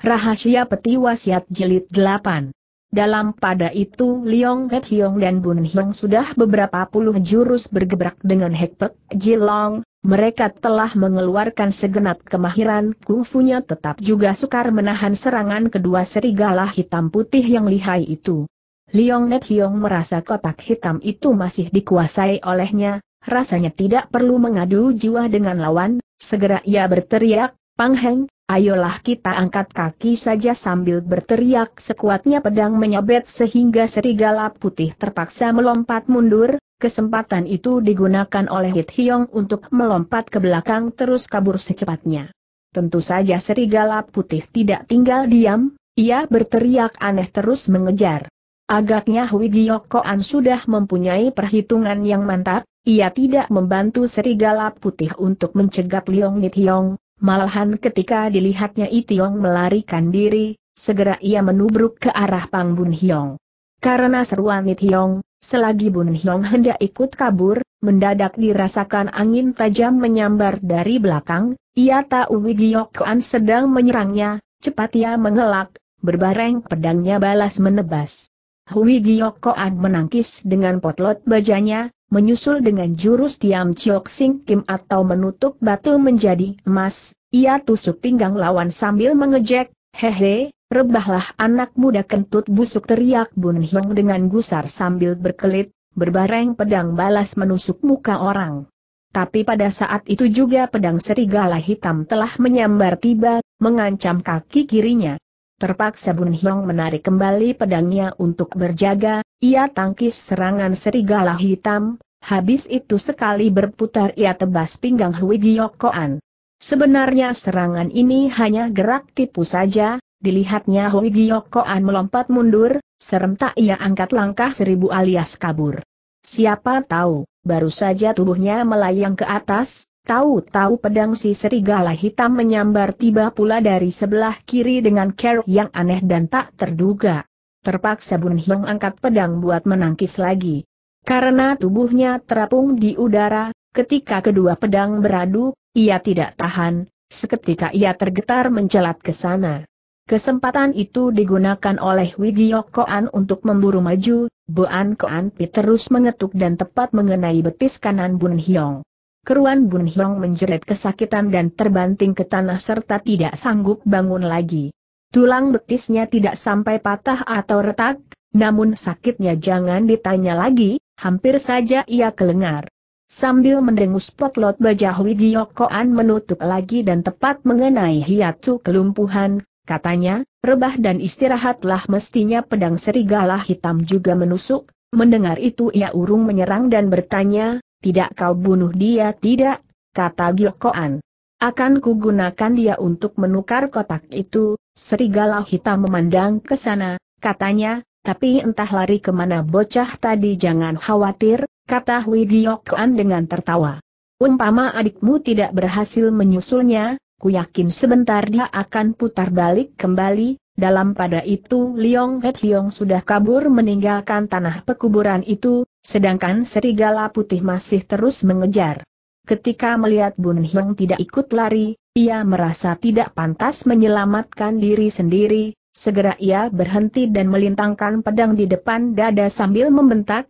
Rahasia Peti Wasiat Jilid 8 dalam pada itu Liong Het Hiong dan Bun Hiong sudah beberapa puluh jurus bergebrak dengan Hekpek Jilong, mereka telah mengeluarkan segenap kemahiran kungfunya tetap juga sukar menahan serangan kedua serigala hitam putih yang lihai itu. Liong Het Hiong merasa kotak hitam itu masih dikuasai olehnya, rasanya tidak perlu mengadu jiwa dengan lawan, segera ia berteriak, Pang Heng, Ayolah kita angkat kaki saja sambil berteriak sekuatnya pedang menyabet sehingga serigala putih terpaksa melompat mundur, kesempatan itu digunakan oleh Hit hiong untuk melompat ke belakang terus kabur secepatnya. Tentu saja serigala putih tidak tinggal diam, ia berteriak aneh terus mengejar. Agaknya Hui koan sudah mempunyai perhitungan yang mantap, ia tidak membantu serigala putih untuk mencegat Liong hiong. Malahan ketika dilihatnya Itiong melarikan diri, segera ia menubruk ke arah Pang Bun Hiong. Karena seruan Itiong, selagi Bun Hiong hendak ikut kabur, mendadak dirasakan angin tajam menyambar dari belakang, ia tahu Wigiok Kuan sedang menyerangnya, cepat ia mengelak, berbareng pedangnya balas menebas. Hui Gyokoan menangkis dengan potlot bajanya, menyusul dengan jurus diam Chok Sing Kim atau menutup batu menjadi emas, ia tusuk pinggang lawan sambil mengejek, hehe, rebahlah anak muda kentut busuk teriak Bun Hyong dengan gusar sambil berkelit, berbareng pedang balas menusuk muka orang. Tapi pada saat itu juga pedang serigala hitam telah menyambar tiba, mengancam kaki kirinya. Terpaksa Bun Hiong menarik kembali pedangnya untuk berjaga, ia tangkis serangan serigala hitam, habis itu sekali berputar ia tebas pinggang Hui Giyokoan. Sebenarnya serangan ini hanya gerak tipu saja, dilihatnya Hui Giyokoan melompat mundur, serentak ia angkat langkah seribu alias kabur. Siapa tahu, baru saja tubuhnya melayang ke atas, Tahu-tahu pedang si serigala hitam menyambar tiba pula dari sebelah kiri dengan kerok yang aneh dan tak terduga. Terpaksa Bun Hiong angkat pedang buat menangkis lagi. Karena tubuhnya terapung di udara, ketika kedua pedang beradu, ia tidak tahan, seketika ia tergetar mencelat ke sana. Kesempatan itu digunakan oleh Widyo Koan untuk memburu maju, Boan Koan Pi terus mengetuk dan tepat mengenai betis kanan Bun Hiong. Keruan Bun Hiong menjerit kesakitan dan terbanting ke tanah serta tidak sanggup bangun lagi. Tulang betisnya tidak sampai patah atau retak, namun sakitnya jangan ditanya lagi, hampir saja ia kelengar. Sambil mendengus potlot Hui Giyokoan menutup lagi dan tepat mengenai hiatu kelumpuhan, katanya, rebah dan istirahatlah mestinya pedang serigala hitam juga menusuk, mendengar itu ia urung menyerang dan bertanya, tidak kau bunuh dia tidak, kata Giokkoan. Akan kugunakan dia untuk menukar kotak itu, serigala hitam memandang ke sana, katanya, tapi entah lari kemana bocah tadi jangan khawatir, kata Widiokan dengan tertawa. Umpama adikmu tidak berhasil menyusulnya, ku yakin sebentar dia akan putar balik kembali, dalam pada itu Liong Het Liong sudah kabur meninggalkan tanah pekuburan itu, Sedangkan serigala putih masih terus mengejar. Ketika melihat Bun Hong tidak ikut lari, ia merasa tidak pantas menyelamatkan diri sendiri, segera ia berhenti dan melintangkan pedang di depan dada sambil membentak,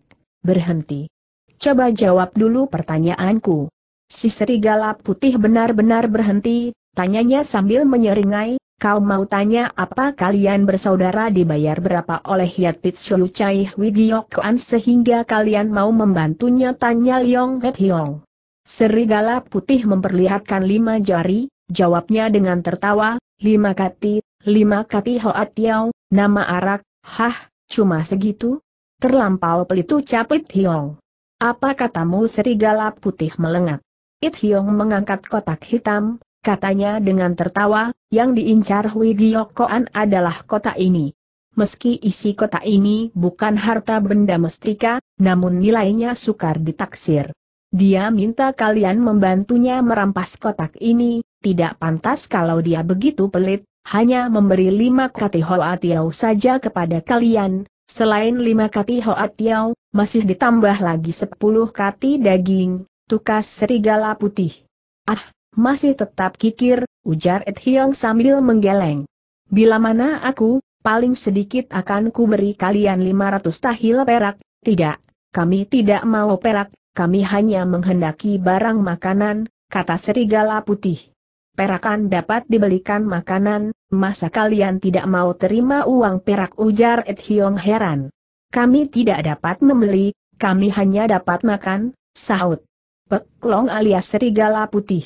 berhenti. Coba jawab dulu pertanyaanku. Si serigala putih benar-benar berhenti, tanyanya sambil menyeringai, Kau mau tanya apa kalian bersaudara dibayar berapa oleh Hiat Pitsu Chai Widiokuan sehingga kalian mau membantunya tanya Leong Het Hiong. Serigala putih memperlihatkan lima jari, jawabnya dengan tertawa, lima kati, lima kati Hoat Tiao, nama arak, hah, cuma segitu? Terlampau pelitu ucap It Hiong. Apa katamu Serigala putih melengat? It Hiong mengangkat kotak hitam, katanya dengan tertawa, yang diincar Hui Giyokoan adalah kota ini. Meski isi kota ini bukan harta benda mestika, namun nilainya sukar ditaksir. Dia minta kalian membantunya merampas kotak ini, tidak pantas kalau dia begitu pelit, hanya memberi lima kati hoatiau saja kepada kalian, selain lima kati hoatiau, masih ditambah lagi sepuluh kati daging, tukas serigala putih. Ah, masih tetap kikir, ujar Ed Hiong sambil menggeleng. Bila mana aku, paling sedikit akan kuberi beri kalian 500 tahil perak, tidak, kami tidak mau perak, kami hanya menghendaki barang makanan, kata serigala putih. Perakan dapat dibelikan makanan, masa kalian tidak mau terima uang perak ujar Ed Hiong heran. Kami tidak dapat membeli, kami hanya dapat makan, sahut. Peklong alias serigala putih.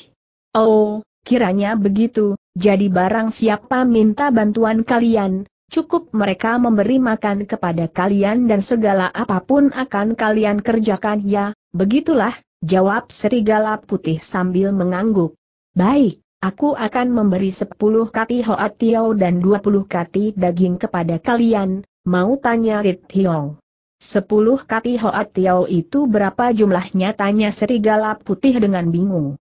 Oh, kiranya begitu, jadi barang siapa minta bantuan kalian, cukup mereka memberi makan kepada kalian dan segala apapun akan kalian kerjakan ya, begitulah, jawab serigala putih sambil mengangguk. Baik, aku akan memberi sepuluh kati hoat tiao dan dua puluh kati daging kepada kalian, mau tanya Rit Hiong. Sepuluh kati hoat tiao itu berapa jumlahnya tanya serigala putih dengan bingung.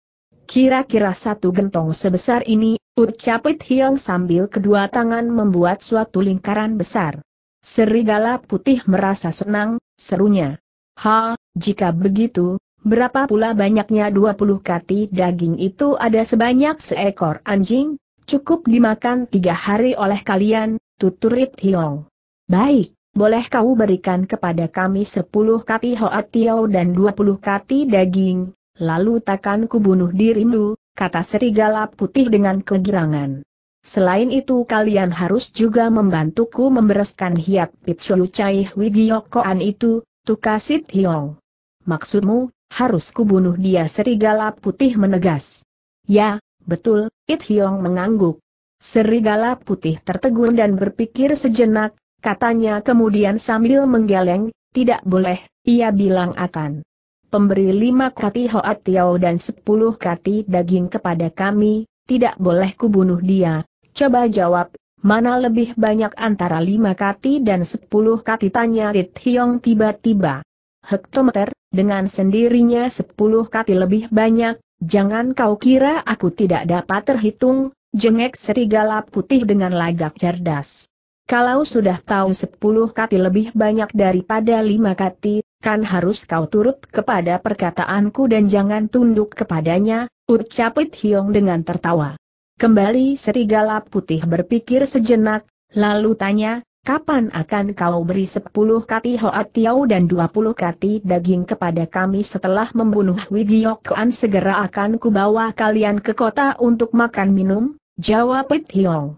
Kira-kira satu gentong sebesar ini, ucapit Hiong sambil kedua tangan membuat suatu lingkaran besar. Serigala putih merasa senang, serunya. Ha, jika begitu, berapa pula banyaknya 20 kati daging itu ada sebanyak seekor anjing, cukup dimakan tiga hari oleh kalian, tutur tuturit Hiong. Baik, boleh kau berikan kepada kami sepuluh kati hoat tiao dan puluh kati daging, lalu takkan kubunuh dirimu, kata serigala putih dengan kegirangan. Selain itu kalian harus juga membantuku membereskan hiat Pipsyu Chai Wigiokoan itu, Tukasit Hiong. Maksudmu, harus kubunuh dia serigala putih menegas. Ya, betul, It Hiong mengangguk. Serigala putih tertegun dan berpikir sejenak, katanya kemudian sambil menggeleng, tidak boleh, ia bilang akan pemberi lima kati hoat tiao dan sepuluh kati daging kepada kami, tidak boleh kubunuh dia. Coba jawab, mana lebih banyak antara lima kati dan sepuluh kati tanya Rit Hiong tiba-tiba. Hektometer, dengan sendirinya sepuluh kati lebih banyak, jangan kau kira aku tidak dapat terhitung, jengek serigala putih dengan lagak cerdas. Kalau sudah tahu sepuluh kati lebih banyak daripada lima kati, kan harus kau turut kepada perkataanku dan jangan tunduk kepadanya, ucap It Hiong dengan tertawa. Kembali serigala putih berpikir sejenak, lalu tanya, kapan akan kau beri sepuluh kati hoat tiau dan dua puluh kati daging kepada kami setelah membunuh Wigiok Kuan? segera akan kubawa kalian ke kota untuk makan minum, jawab It Hiong.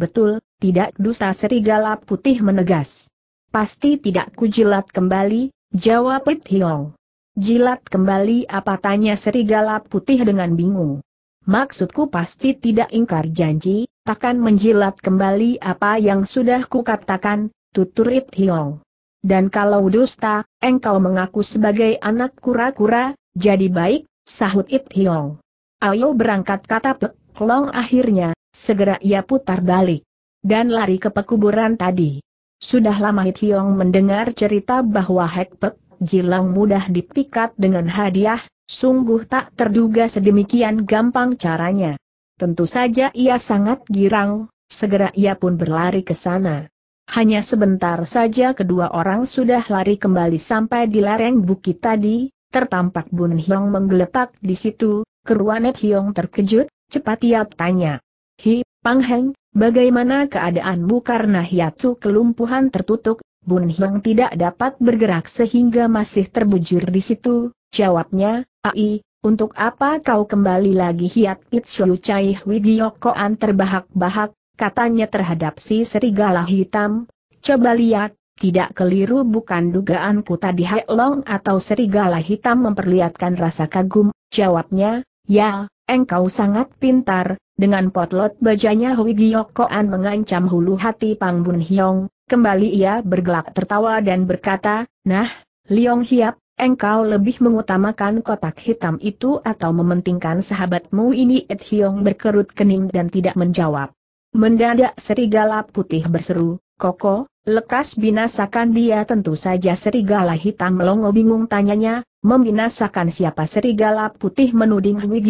Betul, tidak dusta serigala putih menegas. Pasti tidak kujilat kembali, jawab It Hiong. Jilat kembali apa tanya serigala putih dengan bingung. Maksudku pasti tidak ingkar janji, takkan menjilat kembali apa yang sudah kukatakan, tutur It Hiong. Dan kalau dusta, engkau mengaku sebagai anak kura-kura, jadi baik, sahut It Hiong. Ayo berangkat kata Pek Long akhirnya, segera ia putar balik dan lari ke pekuburan tadi. Sudah lama Hit Hiong mendengar cerita bahwa Hek Pek, Jilang mudah dipikat dengan hadiah, sungguh tak terduga sedemikian gampang caranya. Tentu saja ia sangat girang, segera ia pun berlari ke sana. Hanya sebentar saja kedua orang sudah lari kembali sampai di lereng bukit tadi, tertampak Bun Hiong menggeletak di situ, keruanet Hiong terkejut, cepat ia tanya. Hi, Pang Heng, Bagaimana keadaanmu karena hiatu kelumpuhan tertutup, Bun Hyang tidak dapat bergerak sehingga masih terbujur di situ, jawabnya, Ai, untuk apa kau kembali lagi hiat Pitshu Chai Widiokoan terbahak-bahak, katanya terhadap si serigala hitam, coba lihat, tidak keliru bukan dugaanku tadi Hai Long atau serigala hitam memperlihatkan rasa kagum, jawabnya, ya, engkau sangat pintar, dengan potlot bajanya Hui Giokoan mengancam hulu hati Pang Bun Hiong, kembali ia bergelak tertawa dan berkata, Nah, Liong Hiap, engkau lebih mengutamakan kotak hitam itu atau mementingkan sahabatmu ini Ed Hiong berkerut kening dan tidak menjawab. Mendadak serigala putih berseru, Koko, lekas binasakan dia tentu saja serigala hitam melongo bingung tanyanya, membinasakan siapa serigala putih menuding Hui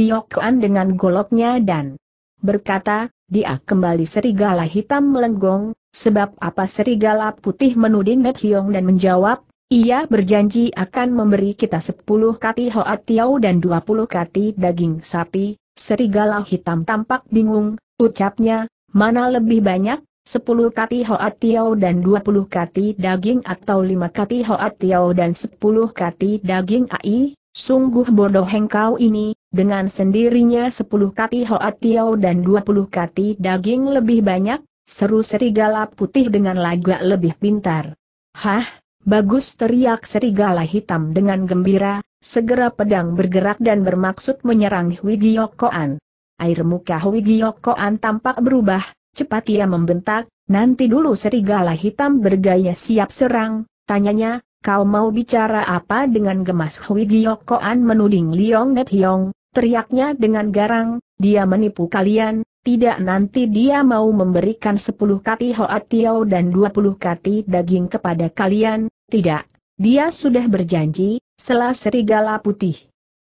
dengan goloknya dan berkata, dia kembali serigala hitam melenggong, sebab apa serigala putih menuding Net Hiong dan menjawab, ia berjanji akan memberi kita sepuluh kati hoat tiau dan dua puluh kati daging sapi, serigala hitam tampak bingung, ucapnya, mana lebih banyak, 10 kati hoat tiao dan 20 kati daging atau 5 kati hoat tiao dan 10 kati daging ai, sungguh bodoh engkau ini, dengan sendirinya 10 kati hoat tiao dan 20 kati daging lebih banyak, seru serigala putih dengan lagak lebih pintar. Hah, bagus teriak serigala hitam dengan gembira, segera pedang bergerak dan bermaksud menyerang Wigiyokoan. Air muka Wigiyokoan tampak berubah, Cepat ia membentak, nanti dulu serigala hitam bergaya siap serang, tanyanya, kau mau bicara apa dengan gemas Hui Giyokoan menuding Liong Net Hiong, teriaknya dengan garang, dia menipu kalian, tidak nanti dia mau memberikan 10 kati Hoa Tiao dan 20 kati daging kepada kalian, tidak, dia sudah berjanji, selah serigala putih.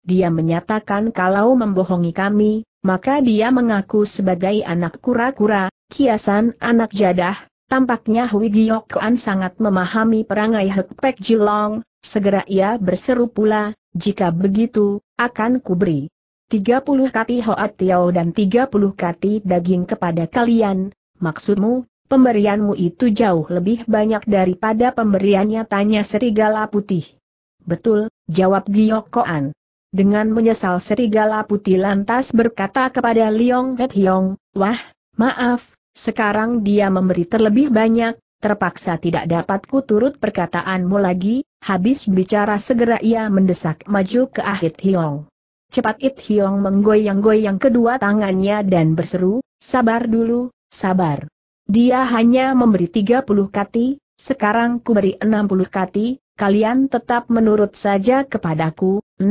Dia menyatakan kalau membohongi kami, maka dia mengaku sebagai anak kura-kura, Kiasan anak jadah, tampaknya Hui Giyokkoan sangat memahami perangai Hekpek Jilong, segera ia berseru pula, jika begitu, akan kuberi 30 kati Hoat Tiao dan 30 kati daging kepada kalian, maksudmu, pemberianmu itu jauh lebih banyak daripada pemberiannya tanya serigala putih. Betul, jawab Giyokkoan. Dengan menyesal serigala putih lantas berkata kepada Liong Het Hiong, wah, maaf, sekarang dia memberi terlebih banyak, terpaksa tidak dapat kuturut perkataanmu lagi, habis bicara segera ia mendesak maju ke Ahit Hiong. Cepat It Hiong menggoyang-goyang kedua tangannya dan berseru, sabar dulu, sabar. Dia hanya memberi 30 kati, sekarang ku beri 60 kati, kalian tetap menurut saja kepadaku, 60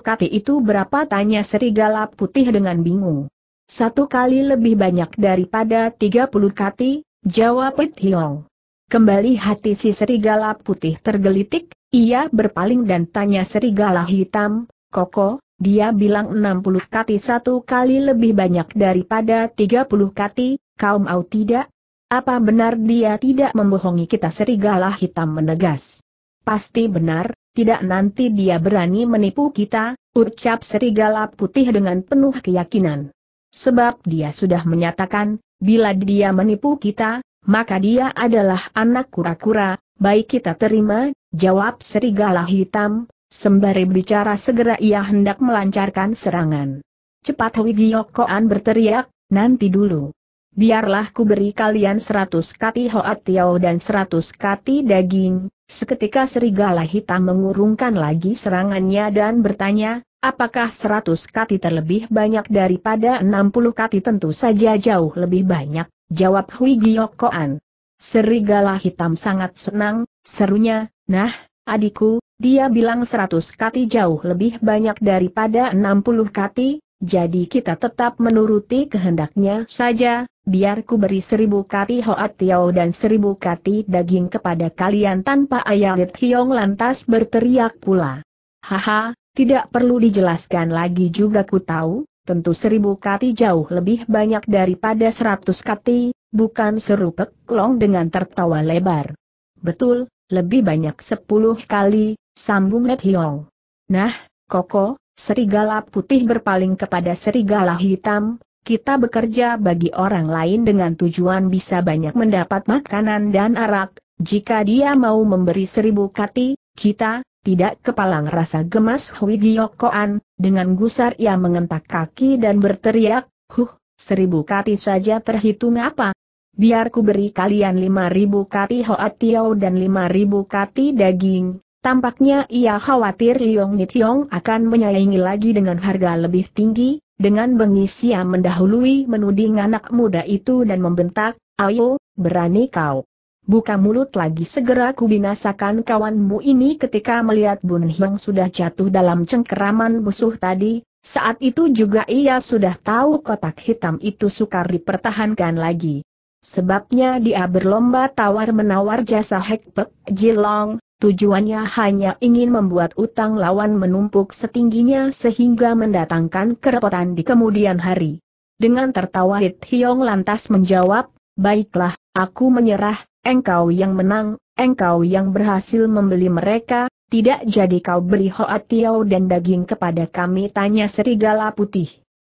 kati itu berapa tanya serigala putih dengan bingung. Satu kali lebih banyak daripada 30 kati, jawab Pit Hiong. Kembali hati si serigala putih tergelitik, ia berpaling dan tanya serigala hitam, Koko, dia bilang 60 kati satu kali lebih banyak daripada 30 kati, kaum au tidak? Apa benar dia tidak membohongi kita serigala hitam menegas? Pasti benar, tidak nanti dia berani menipu kita, ucap serigala putih dengan penuh keyakinan. Sebab dia sudah menyatakan, bila dia menipu kita, maka dia adalah anak kura-kura, baik kita terima, jawab serigala hitam, sembari bicara segera ia hendak melancarkan serangan. Cepat Wigiokoan berteriak, nanti dulu. Biarlah ku beri kalian seratus kati hoat tiao dan seratus kati daging, Seketika serigala hitam mengurungkan lagi serangannya dan bertanya, apakah 100 kati terlebih banyak daripada 60 kati tentu saja jauh lebih banyak, jawab Hui Giyokoan. Serigala hitam sangat senang, serunya, nah, adikku, dia bilang 100 kati jauh lebih banyak daripada 60 kati, jadi kita tetap menuruti kehendaknya saja, biar ku beri seribu kati hoat Tiao dan seribu kati daging kepada kalian tanpa Ayalit Hiong lantas berteriak pula. Haha, tidak perlu dijelaskan lagi juga ku tahu, tentu seribu kati jauh lebih banyak daripada seratus kati, bukan seru Long dengan tertawa lebar. Betul, lebih banyak sepuluh kali, sambung Net Hiong. Nah, Koko, serigala putih berpaling kepada serigala hitam, kita bekerja bagi orang lain dengan tujuan bisa banyak mendapat makanan dan arak, jika dia mau memberi seribu kati, kita, tidak kepalang rasa gemas Hui Giyokoan, dengan gusar ia mengentak kaki dan berteriak, huh, seribu kati saja terhitung apa? Biar ku beri kalian lima ribu kati hoat tiau dan lima ribu kati daging, Tampaknya ia khawatir Liong Nityong akan menyaingi lagi dengan harga lebih tinggi, dengan bengis ia mendahului menuding anak muda itu dan membentak, ayo, berani kau. Buka mulut lagi segera kubinasakan kawanmu ini ketika melihat Bun yang sudah jatuh dalam cengkeraman musuh tadi, saat itu juga ia sudah tahu kotak hitam itu sukar dipertahankan lagi. Sebabnya dia berlomba tawar-menawar jasa Pek Jilong, tujuannya hanya ingin membuat utang lawan menumpuk setingginya sehingga mendatangkan kerepotan di kemudian hari. Dengan tertawa Hit Hiong lantas menjawab, baiklah, aku menyerah, engkau yang menang, engkau yang berhasil membeli mereka, tidak jadi kau beri hoa tiao dan daging kepada kami tanya serigala putih.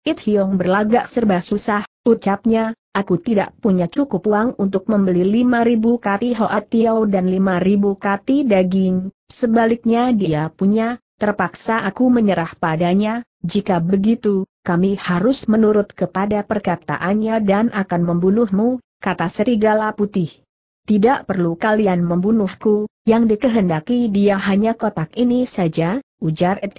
It Hiong berlagak serba susah, ucapnya, Aku tidak punya cukup uang untuk membeli 5.000 kati hoatiao dan dan 5.000 kati daging, sebaliknya dia punya, terpaksa aku menyerah padanya, jika begitu, kami harus menurut kepada perkataannya dan akan membunuhmu, kata serigala putih. Tidak perlu kalian membunuhku, yang dikehendaki dia hanya kotak ini saja, ujar Et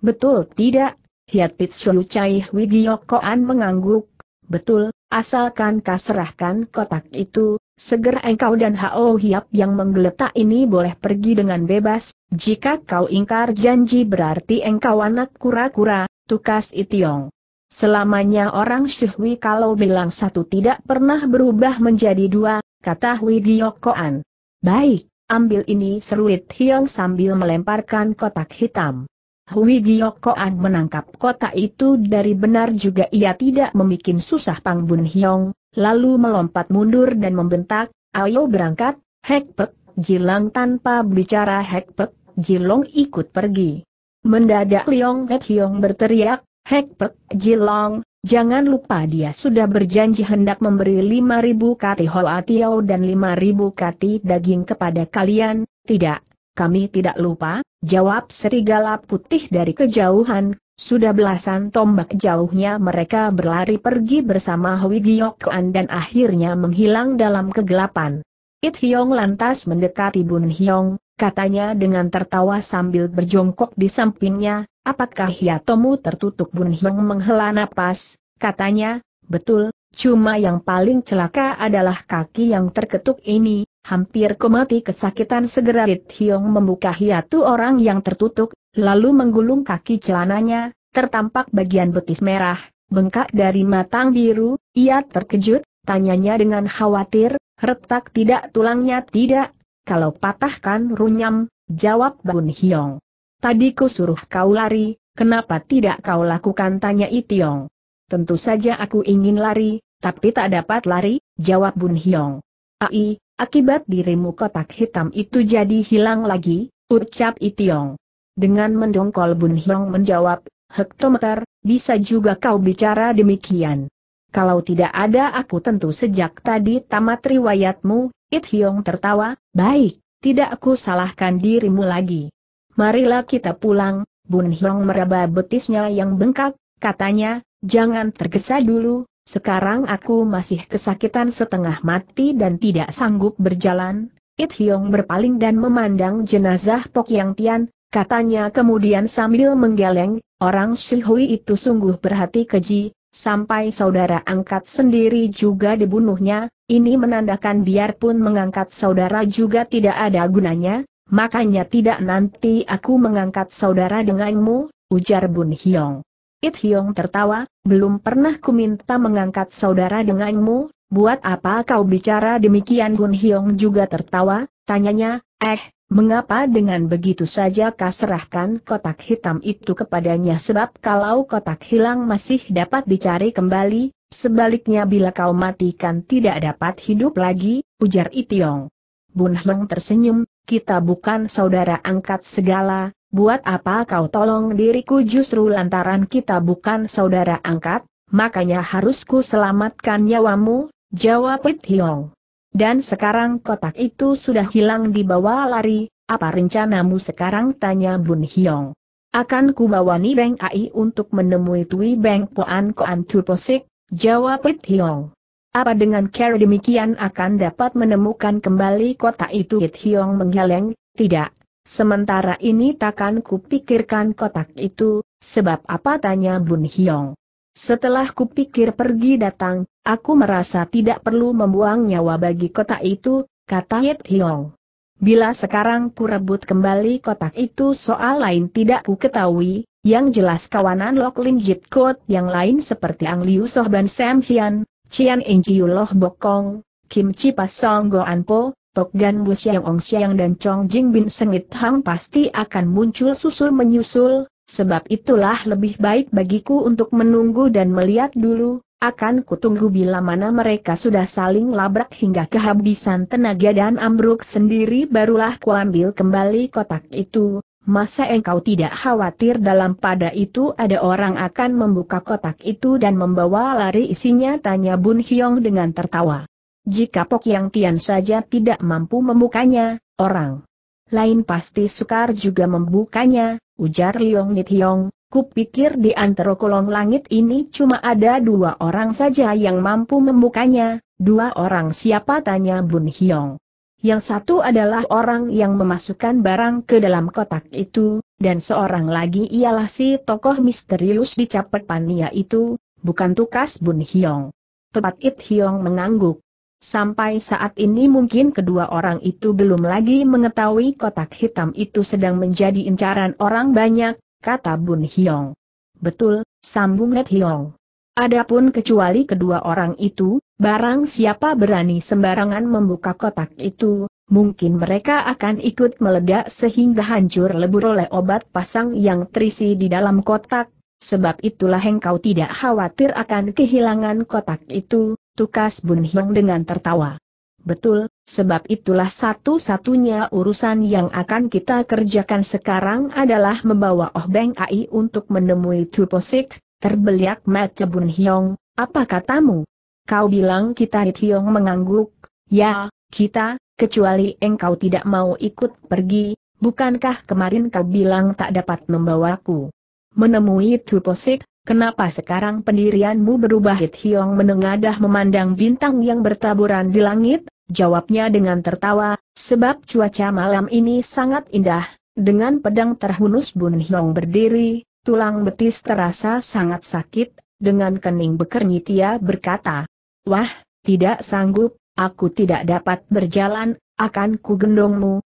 Betul tidak? Hiat Pitshulu Chai Wigiokoan mengangguk, betul, Asalkan kau serahkan kotak itu, segera engkau dan Hao Hiap yang menggeletak ini boleh pergi dengan bebas, jika kau ingkar janji berarti engkau anak kura-kura, tukas itiong. Selamanya orang Syihwi kalau bilang satu tidak pernah berubah menjadi dua, kata Hui Giokoan. Baik, ambil ini seruit Hiong sambil melemparkan kotak hitam. Hui Giokoan menangkap kota itu dari benar juga ia tidak membuat susah Pang Bun Hiong, lalu melompat mundur dan membentak, ayo berangkat, Hekpek, Jilang tanpa bicara Hekpek, Jilong ikut pergi. Mendadak Liong Het Hiong berteriak, Hekpek, Jilong, jangan lupa dia sudah berjanji hendak memberi 5.000 kati hoa tiao dan 5.000 kati daging kepada kalian, tidak, kami tidak lupa, jawab serigala putih dari kejauhan, sudah belasan tombak jauhnya mereka berlari pergi bersama Hui Giyokkoan dan akhirnya menghilang dalam kegelapan. It Hyong lantas mendekati Bun Hyong, katanya dengan tertawa sambil berjongkok di sampingnya, apakah Hiatomu ya tertutup Bun Hyong menghela napas, katanya, betul, cuma yang paling celaka adalah kaki yang terketuk ini, Hampir komati kesakitan segera It Hiong membuka hiatu orang yang tertutup, lalu menggulung kaki celananya, tertampak bagian betis merah, bengkak dari matang biru, ia terkejut, tanyanya dengan khawatir, retak tidak tulangnya tidak, kalau patahkan runyam, jawab Bun Hiong. Tadi ku suruh kau lari, kenapa tidak kau lakukan tanya Itiong. Tentu saja aku ingin lari, tapi tak dapat lari, jawab Bun Hiong. Ai, Akibat dirimu kotak hitam itu jadi hilang lagi, ucap Itiong. Dengan mendongkol Bun Hiong menjawab, hektometer, bisa juga kau bicara demikian. Kalau tidak ada aku tentu sejak tadi tamat riwayatmu, It Hiong tertawa, baik, tidak aku salahkan dirimu lagi. Marilah kita pulang, Bun Hiong meraba betisnya yang bengkak, katanya, jangan tergesa dulu, sekarang aku masih kesakitan setengah mati dan tidak sanggup berjalan. It Hiong berpaling dan memandang jenazah Pok Yang Tian, katanya kemudian sambil menggeleng, orang Shihui itu sungguh berhati keji, sampai saudara angkat sendiri juga dibunuhnya, ini menandakan biarpun mengangkat saudara juga tidak ada gunanya, makanya tidak nanti aku mengangkat saudara denganmu, ujar Bun Hiong. It Hiong tertawa, belum pernah kuminta mengangkat saudara denganmu, buat apa kau bicara demikian Gun Hiong juga tertawa, tanyanya, eh, mengapa dengan begitu saja kau serahkan kotak hitam itu kepadanya sebab kalau kotak hilang masih dapat dicari kembali, sebaliknya bila kau matikan tidak dapat hidup lagi, ujar It Hiong. Bun Hiong tersenyum, kita bukan saudara angkat segala, buat apa kau tolong diriku justru lantaran kita bukan saudara angkat, makanya harusku selamatkan nyawamu, jawab Pit Hiong. Dan sekarang kotak itu sudah hilang dibawa lari, apa rencanamu sekarang tanya Bun Hiong. Akan ku Ni Beng Ai untuk menemui Tui Beng Poan Koan Tuposik, jawab Pit Hiong. Apa dengan cara demikian akan dapat menemukan kembali kotak itu Hit Hiong menggeleng? Tidak, Sementara ini takkan kupikirkan kotak itu, sebab apa tanya Bun Hiong. Setelah kupikir pergi datang, aku merasa tidak perlu membuang nyawa bagi kotak itu, kata Yit Hiong. Bila sekarang ku rebut kembali kotak itu soal lain tidak ku ketahui, yang jelas kawanan Lok Lim Jit Kot yang lain seperti Ang Liu dan Sam Hian, Cian Injiu Loh Bokong, Kim Chi Pasong Goan Po, Tok Gan Bu Siang Ong Xiang dan Chong Jing Bin Sengit Hang pasti akan muncul susul menyusul, sebab itulah lebih baik bagiku untuk menunggu dan melihat dulu, akan kutunggu bila mana mereka sudah saling labrak hingga kehabisan tenaga dan ambruk sendiri barulah kuambil kembali kotak itu, masa engkau tidak khawatir dalam pada itu ada orang akan membuka kotak itu dan membawa lari isinya tanya Bun Hyong dengan tertawa. Jika Pok Yang Tian saja tidak mampu membukanya, orang lain pasti sukar juga membukanya, ujar Liong Nit Hiong. Kupikir di antara kolong langit ini cuma ada dua orang saja yang mampu membukanya, dua orang siapa tanya Bun Hiong. Yang satu adalah orang yang memasukkan barang ke dalam kotak itu, dan seorang lagi ialah si tokoh misterius di capet pania itu, bukan tukas Bun Hiong. Tepat It Hiong mengangguk. Sampai saat ini mungkin kedua orang itu belum lagi mengetahui kotak hitam itu sedang menjadi incaran orang banyak, kata Bun Hyong. Betul, sambung Net Hyong. Adapun kecuali kedua orang itu, barang siapa berani sembarangan membuka kotak itu, mungkin mereka akan ikut meledak sehingga hancur lebur oleh obat pasang yang terisi di dalam kotak, sebab itulah engkau tidak khawatir akan kehilangan kotak itu, tukas Bun Hiong dengan tertawa. Betul, sebab itulah satu-satunya urusan yang akan kita kerjakan sekarang adalah membawa Oh Beng Ai untuk menemui Tuposik, terbeliak mata Bun Hiong, apa katamu? Kau bilang kita Hiong mengangguk, ya, kita, kecuali engkau tidak mau ikut pergi, bukankah kemarin kau bilang tak dapat membawaku? Menemui Tuposik, Kenapa sekarang pendirianmu berubah? Hit Hiong menengadah memandang bintang yang bertaburan di langit, jawabnya dengan tertawa, sebab cuaca malam ini sangat indah. Dengan pedang terhunus Bun Hiong berdiri, tulang betis terasa sangat sakit, dengan kening bekernyit ia berkata, Wah, tidak sanggup, aku tidak dapat berjalan, akan ku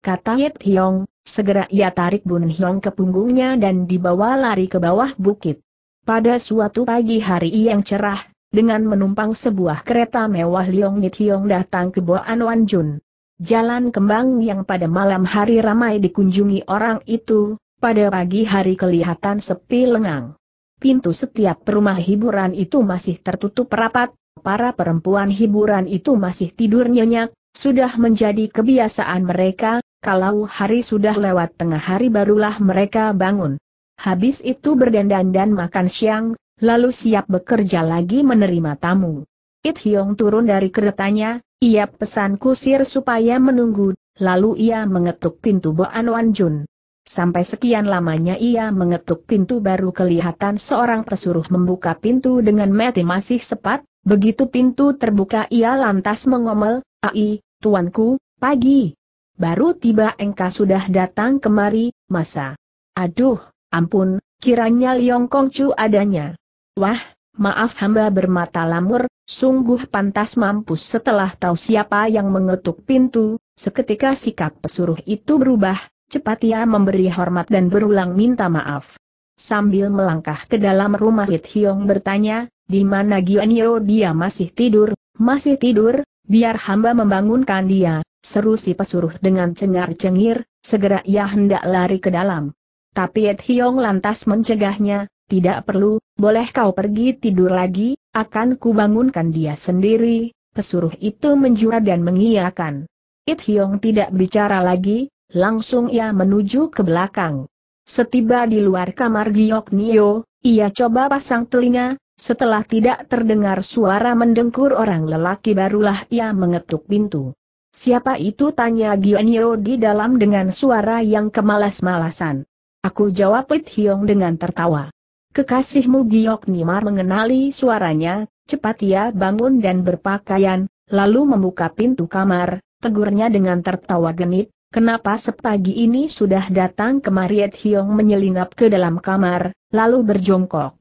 kata Hit Hiong, segera ia tarik Bun Hiong ke punggungnya dan dibawa lari ke bawah bukit. Pada suatu pagi hari yang cerah, dengan menumpang sebuah kereta mewah Liong Hiong datang ke Boan Jun. Jalan kembang yang pada malam hari ramai dikunjungi orang itu, pada pagi hari kelihatan sepi lengang. Pintu setiap rumah hiburan itu masih tertutup rapat, para perempuan hiburan itu masih tidur nyenyak, sudah menjadi kebiasaan mereka, kalau hari sudah lewat tengah hari barulah mereka bangun. Habis itu berdandan dan makan siang, lalu siap bekerja lagi menerima tamu. It Hiong turun dari keretanya, ia pesan kusir supaya menunggu, lalu ia mengetuk pintu Boan Wan Jun. Sampai sekian lamanya ia mengetuk pintu baru kelihatan seorang pesuruh membuka pintu dengan mati masih sepat, begitu pintu terbuka ia lantas mengomel, Ai, tuanku, pagi. Baru tiba engkau sudah datang kemari, masa. Aduh, Ampun, kiranya Liong Kong Chu adanya. Wah, maaf hamba bermata lamur, sungguh pantas mampus setelah tahu siapa yang mengetuk pintu, seketika sikap pesuruh itu berubah, cepat ia memberi hormat dan berulang minta maaf. Sambil melangkah ke dalam rumah Sit Hiong bertanya, di mana Gianyo dia masih tidur, masih tidur, biar hamba membangunkan dia, seru si pesuruh dengan cengar-cengir, segera ia hendak lari ke dalam. Tapi Ed Hiong lantas mencegahnya, tidak perlu, boleh kau pergi tidur lagi, akan kubangunkan dia sendiri, pesuruh itu menjura dan mengiyakan. It Hiong tidak bicara lagi, langsung ia menuju ke belakang. Setiba di luar kamar Giok Nio, ia coba pasang telinga, setelah tidak terdengar suara mendengkur orang lelaki barulah ia mengetuk pintu. Siapa itu tanya Giok Nio di dalam dengan suara yang kemalas-malasan. Aku jawab Lit Hiong dengan tertawa. Kekasihmu Giok Nimar mengenali suaranya, cepat ia bangun dan berpakaian, lalu membuka pintu kamar, tegurnya dengan tertawa genit, kenapa sepagi ini sudah datang kemari Lit Hiong menyelinap ke dalam kamar, lalu berjongkok.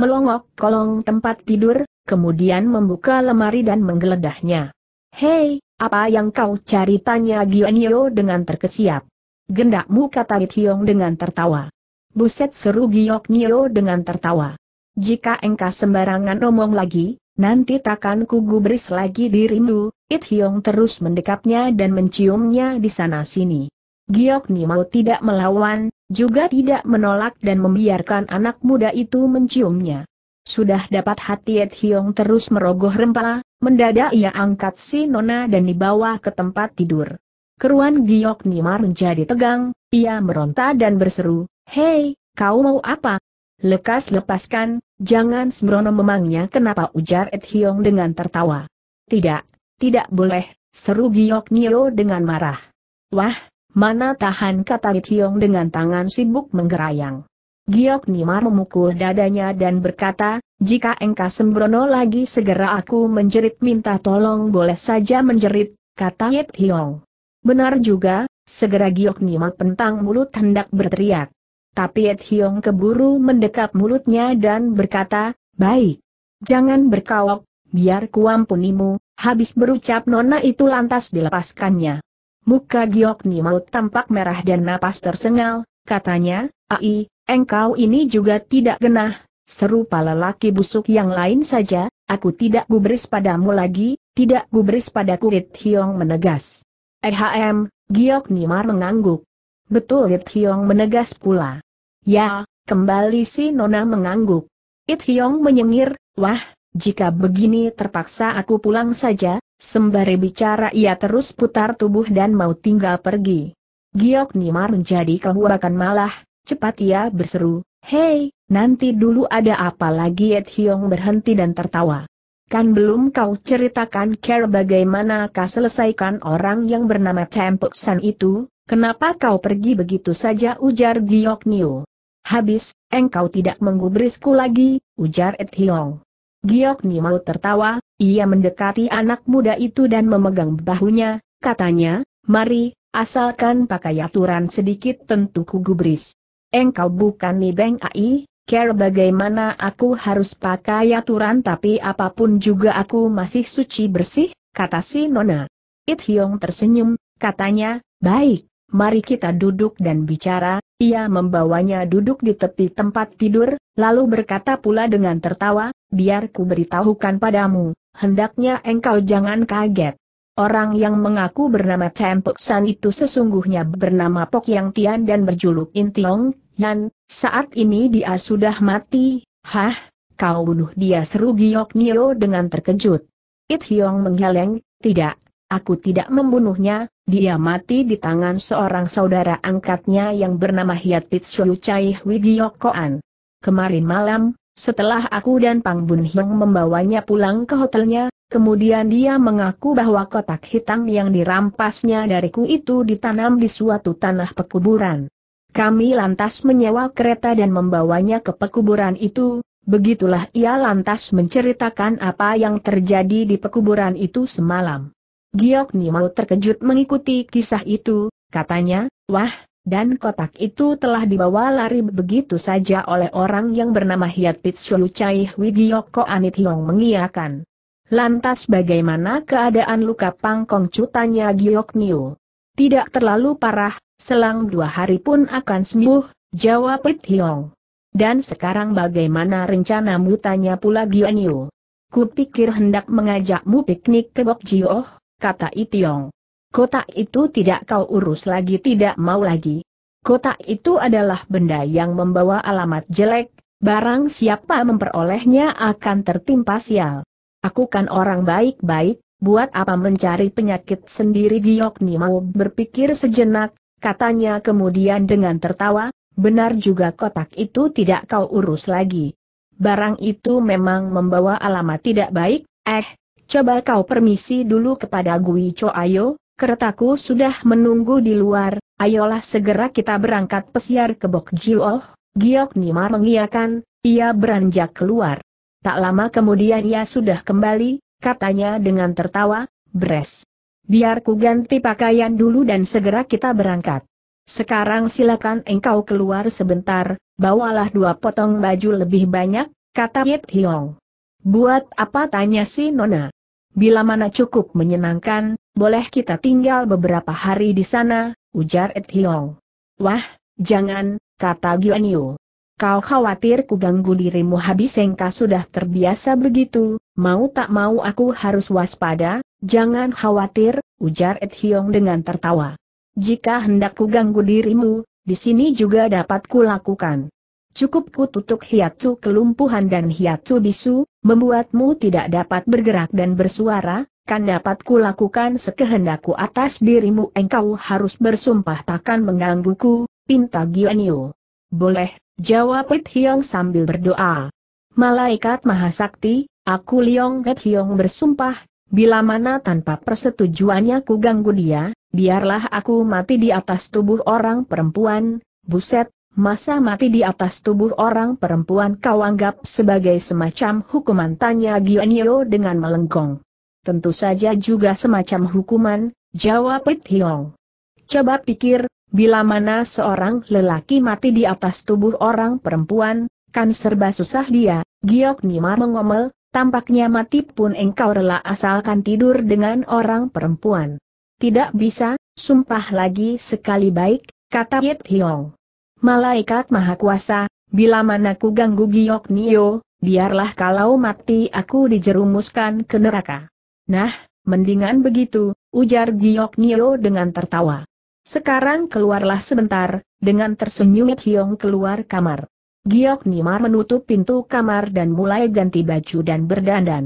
Melongok kolong tempat tidur, kemudian membuka lemari dan menggeledahnya. Hei, apa yang kau cari tanya Gionio dengan terkesiap. Gendakmu kata Hiong dengan tertawa. Buset seru Giok Nio dengan tertawa. Jika engkau sembarangan omong lagi, nanti takkan kugubris lagi dirimu, It Hiong terus mendekapnya dan menciumnya di sana-sini. Giok Nio tidak melawan, juga tidak menolak dan membiarkan anak muda itu menciumnya. Sudah dapat hati Ed Hiong terus merogoh rempah, mendadak ia angkat si Nona dan dibawa ke tempat tidur. Keruan Giok Nimar menjadi tegang, ia meronta dan berseru, Hei, kau mau apa? Lekas lepaskan, jangan sembrono memangnya kenapa ujar Ed Hiong dengan tertawa. Tidak, tidak boleh, seru Giok Nio dengan marah. Wah, mana tahan kata Ed Hiong dengan tangan sibuk menggerayang. Giok Nimar memukul dadanya dan berkata, jika engkau sembrono lagi segera aku menjerit minta tolong boleh saja menjerit, kata Ed Hiong. Benar juga, segera Giok Nima pentang mulut hendak berteriak. Tapi Et Hiong keburu mendekap mulutnya dan berkata, baik. Jangan berkawok, biar kuampunimu, habis berucap nona itu lantas dilepaskannya. Muka Giok Nima tampak merah dan napas tersengal, katanya, Ai, engkau ini juga tidak genah, serupa lelaki busuk yang lain saja, aku tidak gubris padamu lagi, tidak gubris pada kulit Hiong menegas. EHM, Giok Nimar mengangguk. Betul It Hyong menegas pula. Ya, kembali si Nona mengangguk. It Hyong menyengir, wah, jika begini terpaksa aku pulang saja, sembari bicara ia terus putar tubuh dan mau tinggal pergi. Giok Nimar menjadi kehuakan malah, cepat ia berseru, hei, nanti dulu ada apa lagi It Hyong berhenti dan tertawa. Kan belum kau ceritakan care bagaimana kau selesaikan orang yang bernama Tempuk San itu, kenapa kau pergi begitu saja ujar Giok Niu. Habis, engkau tidak menggubrisku lagi, ujar Ed Hiong. Giok Niu mau tertawa, ia mendekati anak muda itu dan memegang bahunya, katanya, mari, asalkan pakai aturan sedikit tentu kugubris. Engkau bukan Nibeng Ai, care bagaimana aku harus pakai aturan tapi apapun juga aku masih suci bersih, kata si Nona. It Hyong tersenyum, katanya, baik, mari kita duduk dan bicara, ia membawanya duduk di tepi tempat tidur, lalu berkata pula dengan tertawa, biar ku beritahukan padamu, hendaknya engkau jangan kaget. Orang yang mengaku bernama San itu sesungguhnya bernama Pok Yang Tian dan berjuluk Intiong, Nan, saat ini dia sudah mati, hah, kau bunuh dia seru Giok Nio dengan terkejut. It Hyong menggeleng, tidak, aku tidak membunuhnya, dia mati di tangan seorang saudara angkatnya yang bernama Hiat Pitsuyu Chai Hui Giok Koan. Kemarin malam, setelah aku dan Pang Bun Hyong membawanya pulang ke hotelnya, Kemudian dia mengaku bahwa kotak hitam yang dirampasnya dariku itu ditanam di suatu tanah pekuburan. Kami lantas menyewa kereta dan membawanya ke pekuburan itu, begitulah ia lantas menceritakan apa yang terjadi di pekuburan itu semalam. Giok Nimau terkejut mengikuti kisah itu, katanya, wah, dan kotak itu telah dibawa lari begitu saja oleh orang yang bernama Hiat Pitsu Chai Hui Ko Anit Hiong mengiakan. Lantas bagaimana keadaan luka pangkong cutanya Giok Niu? Tidak terlalu parah, selang dua hari pun akan sembuh, jawab Pit Hiong. Dan sekarang bagaimana rencanamu tanya pula Guanyu. Kupikir hendak mengajakmu piknik ke oh, kata Itiong. Kota itu tidak kau urus lagi tidak mau lagi. Kota itu adalah benda yang membawa alamat jelek, barang siapa memperolehnya akan tertimpa sial. Aku kan orang baik-baik, buat apa mencari penyakit sendiri Giok mau berpikir sejenak, katanya kemudian dengan tertawa, benar juga kotak itu tidak kau urus lagi. Barang itu memang membawa alamat tidak baik, eh, coba kau permisi dulu kepada Gui Cho Ayo, keretaku sudah menunggu di luar, ayolah segera kita berangkat pesiar ke Bok Jiwo, oh, Giok Nima mengiakan, ia beranjak keluar. Tak lama kemudian ia sudah kembali, katanya dengan tertawa, "Bres. Biar ku ganti pakaian dulu dan segera kita berangkat. Sekarang silakan engkau keluar sebentar, bawalah dua potong baju lebih banyak, kata Yit Hiong. Buat apa tanya si Nona? Bila mana cukup menyenangkan, boleh kita tinggal beberapa hari di sana, ujar Yit Hiong. Wah, jangan, kata Guanyu. Kau khawatir kuganggu ganggu dirimu habis engkau sudah terbiasa begitu, Mau tak mau aku harus waspada, jangan khawatir, ujar Ed Hiong dengan tertawa. Jika hendak ku ganggu dirimu, di sini juga dapat kulakukan. Cukup ku tutup hiatu kelumpuhan dan hiatu bisu, membuatmu tidak dapat bergerak dan bersuara, kan dapat kulakukan sekehendakku atas dirimu engkau harus bersumpah takkan menggangguku, pinta Gionio. Boleh, jawab Ed Hiong sambil berdoa. Malaikat Mahasakti, Aku Liong Het Hiong bersumpah, bila mana tanpa persetujuannya ku ganggu dia, biarlah aku mati di atas tubuh orang perempuan, buset, masa mati di atas tubuh orang perempuan kau anggap sebagai semacam hukuman tanya Gionio dengan melengkong. Tentu saja juga semacam hukuman, jawab It Hiong. Coba pikir, bila mana seorang lelaki mati di atas tubuh orang perempuan, kan serba susah dia, Giok Nima mengomel, Tampaknya mati pun engkau rela asalkan tidur dengan orang perempuan. Tidak bisa, sumpah lagi sekali baik, kata Yit Hiong. Malaikat Maha Kuasa, bila mana ku ganggu Giok Nio, biarlah kalau mati aku dijerumuskan ke neraka. Nah, mendingan begitu, ujar Giok Nio dengan tertawa. Sekarang keluarlah sebentar, dengan tersenyum Yit Hiong keluar kamar. Giok Nimar menutup pintu kamar dan mulai ganti baju dan berdandan.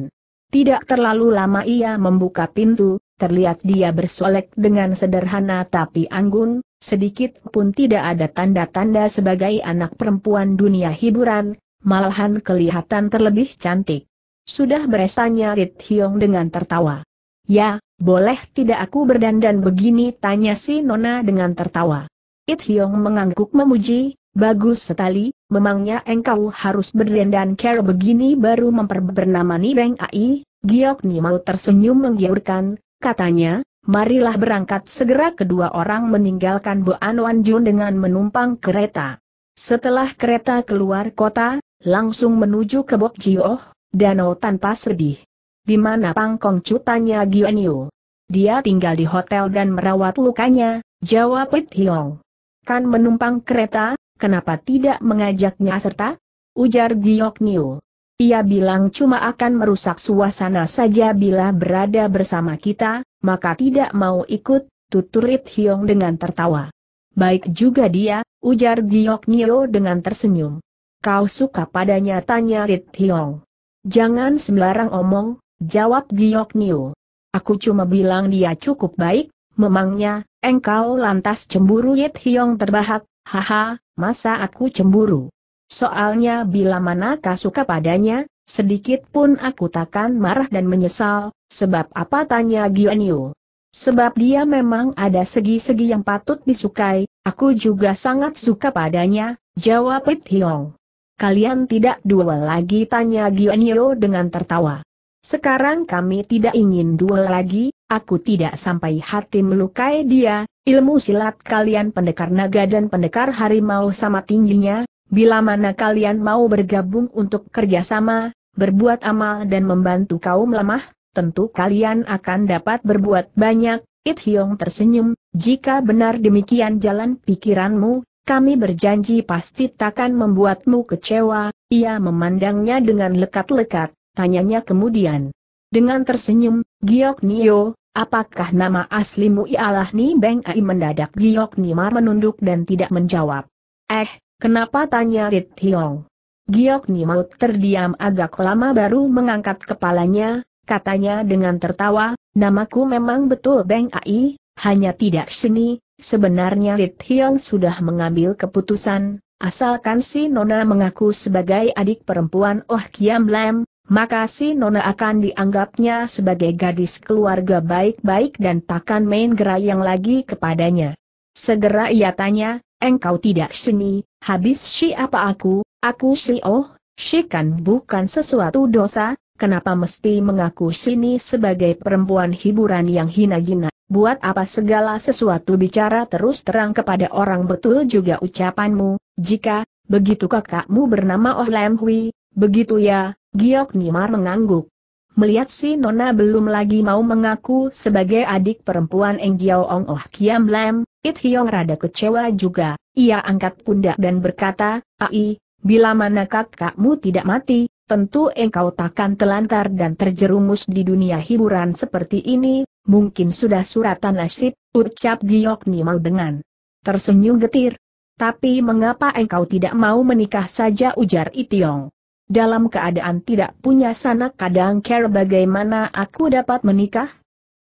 Tidak terlalu lama ia membuka pintu, terlihat dia bersolek dengan sederhana tapi anggun, sedikit pun tidak ada tanda-tanda sebagai anak perempuan dunia hiburan, malahan kelihatan terlebih cantik. Sudah beresanya Rit Hyong dengan tertawa. Ya, boleh tidak aku berdandan begini tanya si Nona dengan tertawa. It Hyong mengangguk memuji, bagus sekali, memangnya engkau harus berdendan kera begini baru memperbernama Nireng Ai? Giok Nimau tersenyum menggiurkan, katanya, marilah berangkat segera kedua orang meninggalkan Boan Wanjun dengan menumpang kereta. Setelah kereta keluar kota, langsung menuju ke Bok Jioh, danau tanpa sedih. Di mana Pangkong Cu tanya Yu? Dia tinggal di hotel dan merawat lukanya, jawab Pit Hiong. Kan menumpang kereta, kenapa tidak mengajaknya serta? Ujar Giok Niu. Ia bilang cuma akan merusak suasana saja bila berada bersama kita, maka tidak mau ikut, Tutur Rit Hiong dengan tertawa. Baik juga dia, ujar Giok Niu dengan tersenyum. Kau suka padanya tanya Rit Hiong. Jangan sembarang omong, jawab Giok Niu. Aku cuma bilang dia cukup baik, memangnya, engkau lantas cemburu Rit Hiong terbahak, haha, masa aku cemburu? Soalnya bila mana suka padanya, sedikit pun aku takkan marah dan menyesal, sebab apa tanya Gionio? Sebab dia memang ada segi-segi yang patut disukai, aku juga sangat suka padanya, jawab It Hiong. Kalian tidak duel lagi tanya Gionio dengan tertawa. Sekarang kami tidak ingin duel lagi, aku tidak sampai hati melukai dia, Ilmu silat kalian pendekar naga dan pendekar harimau sama tingginya, bila mana kalian mau bergabung untuk kerjasama, berbuat amal dan membantu kaum lemah, tentu kalian akan dapat berbuat banyak. It hiong tersenyum, jika benar demikian jalan pikiranmu, kami berjanji pasti takkan membuatmu kecewa, ia memandangnya dengan lekat-lekat, tanyanya kemudian. Dengan tersenyum, Giok Nio, Apakah nama aslimu ialah Ni Beng Ai mendadak Giok Nimar menunduk dan tidak menjawab. Eh, kenapa tanya Rit Hiong? Giok Nimar terdiam agak lama baru mengangkat kepalanya, katanya dengan tertawa, namaku memang betul Beng Ai, hanya tidak seni, sebenarnya Rit Hiong sudah mengambil keputusan, asalkan si Nona mengaku sebagai adik perempuan Oh Kiam Lam, maka si Nona akan dianggapnya sebagai gadis keluarga baik-baik dan takkan main gerai yang lagi kepadanya. Segera ia tanya, engkau tidak seni, habis si apa aku, aku si oh, si kan bukan sesuatu dosa, kenapa mesti mengaku sini sebagai perempuan hiburan yang hina-hina. Buat apa segala sesuatu bicara terus terang kepada orang betul juga ucapanmu, jika, begitu kakakmu bernama Oh Lam Hui, begitu ya, Giok Nimar mengangguk. Melihat si Nona belum lagi mau mengaku sebagai adik perempuan Eng Jiao Ong Oh Kiam Lam, It Hiong rada kecewa juga. Ia angkat pundak dan berkata, Ai, bila mana kakakmu tidak mati, tentu engkau takkan telantar dan terjerumus di dunia hiburan seperti ini, mungkin sudah suratan nasib, ucap Giok Nimau dengan tersenyum getir. Tapi mengapa engkau tidak mau menikah saja ujar Itiong? dalam keadaan tidak punya sanak kadang care bagaimana aku dapat menikah?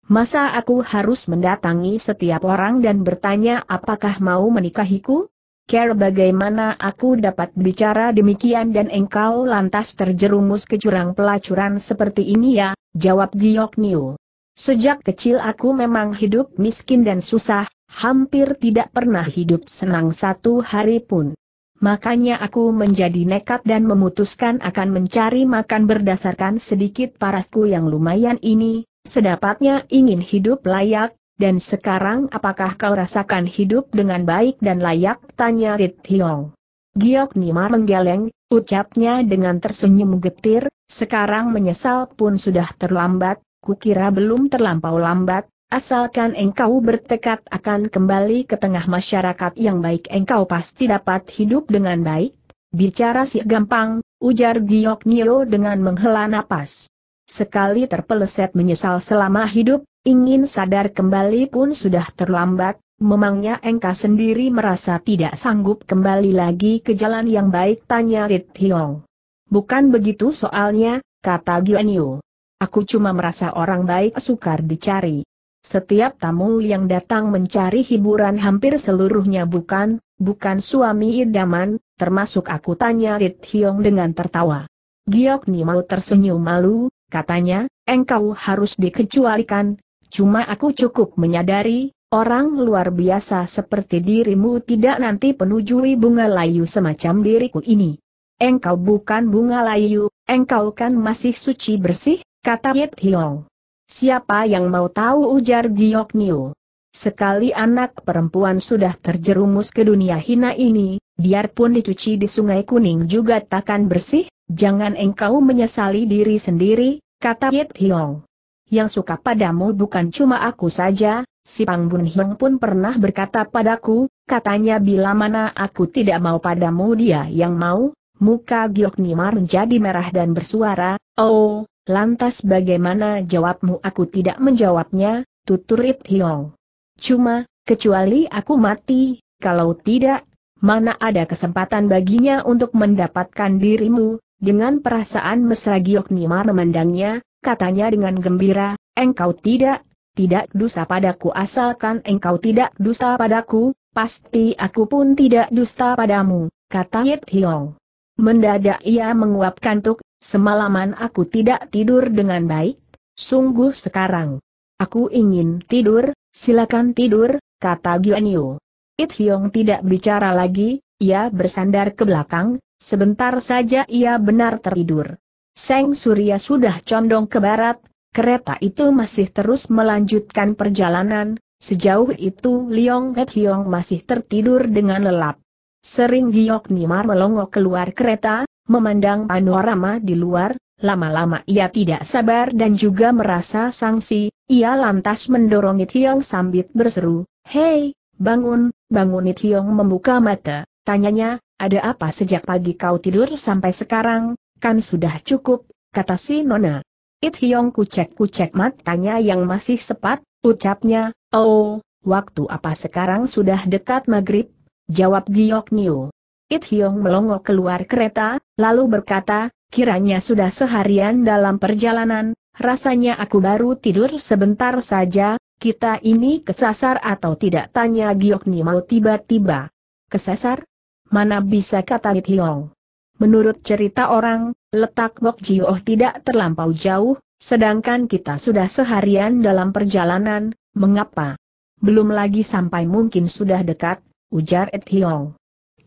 Masa aku harus mendatangi setiap orang dan bertanya apakah mau menikahiku? Care bagaimana aku dapat bicara demikian dan engkau lantas terjerumus ke jurang pelacuran seperti ini ya, jawab Giok Niu. Sejak kecil aku memang hidup miskin dan susah, hampir tidak pernah hidup senang satu hari pun. Makanya aku menjadi nekat dan memutuskan akan mencari makan berdasarkan sedikit parasku yang lumayan ini, sedapatnya ingin hidup layak, dan sekarang apakah kau rasakan hidup dengan baik dan layak? Tanya Rit Hiong. Giok Nima menggeleng, ucapnya dengan tersenyum getir, sekarang menyesal pun sudah terlambat, kukira belum terlampau lambat, Asalkan engkau bertekad akan kembali ke tengah masyarakat yang baik engkau pasti dapat hidup dengan baik. Bicara sih gampang, ujar Giok Nio dengan menghela napas. Sekali terpeleset menyesal selama hidup, ingin sadar kembali pun sudah terlambat, memangnya engkau sendiri merasa tidak sanggup kembali lagi ke jalan yang baik tanya Rit Hiong. Bukan begitu soalnya, kata Gionio. Aku cuma merasa orang baik sukar dicari. Setiap tamu yang datang mencari hiburan hampir seluruhnya bukan, bukan suami idaman, termasuk aku tanya Rit Hiong dengan tertawa. Giok mau tersenyum malu, katanya, engkau harus dikecualikan, cuma aku cukup menyadari, orang luar biasa seperti dirimu tidak nanti penujui bunga layu semacam diriku ini. Engkau bukan bunga layu, engkau kan masih suci bersih, kata Yit Hiong. Siapa yang mau tahu ujar Giok Niu. Sekali anak perempuan sudah terjerumus ke dunia hina ini, biarpun dicuci di sungai kuning juga takkan bersih, jangan engkau menyesali diri sendiri, kata Yit Hiong. Yang suka padamu bukan cuma aku saja, si Pang Bun Hiong pun pernah berkata padaku, katanya bila mana aku tidak mau padamu dia yang mau, muka Giok Nimar menjadi merah dan bersuara, oh, Lantas bagaimana jawabmu aku tidak menjawabnya, tutur It Hiong. Cuma, kecuali aku mati, kalau tidak, mana ada kesempatan baginya untuk mendapatkan dirimu, dengan perasaan mesra Giok Nimar memandangnya, katanya dengan gembira, engkau tidak, tidak dusta padaku asalkan engkau tidak dusta padaku, pasti aku pun tidak dusta padamu, kata Yit Hiong. Mendadak ia menguapkan tuk, Semalaman aku tidak tidur dengan baik, sungguh sekarang. Aku ingin tidur, silakan tidur, kata Yu. It Hyong tidak bicara lagi, ia bersandar ke belakang, sebentar saja ia benar tertidur. Seng Surya sudah condong ke barat, kereta itu masih terus melanjutkan perjalanan, Sejauh itu Liong Het Hyong masih tertidur dengan lelap. Sering Giok Nimar melongo keluar kereta, Memandang panorama di luar, lama-lama ia tidak sabar dan juga merasa sangsi, ia lantas mendorong It Hiong sambil berseru, Hei, bangun, bangun It Hiong membuka mata, tanyanya, ada apa sejak pagi kau tidur sampai sekarang, kan sudah cukup, kata si Nona. It Hiong kucek-kucek matanya yang masih sepat, ucapnya, oh, waktu apa sekarang sudah dekat maghrib, jawab Giok Niu. It Hiong melongo keluar kereta, Lalu berkata, kiranya sudah seharian dalam perjalanan, rasanya aku baru tidur sebentar saja, kita ini kesasar atau tidak tanya Giokni mau tiba-tiba. Kesasar? Mana bisa kata Hiong. Menurut cerita orang, letak Bok Jioh tidak terlampau jauh, sedangkan kita sudah seharian dalam perjalanan, mengapa? Belum lagi sampai mungkin sudah dekat, ujar Ed Hiong.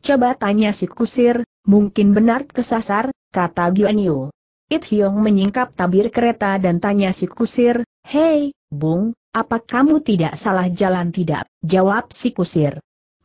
Coba tanya si kusir, Mungkin benar kesasar, kata Gianyu. It Hyong menyingkap tabir kereta dan tanya si kusir, Hei, Bung, apa kamu tidak salah jalan tidak? Jawab si kusir.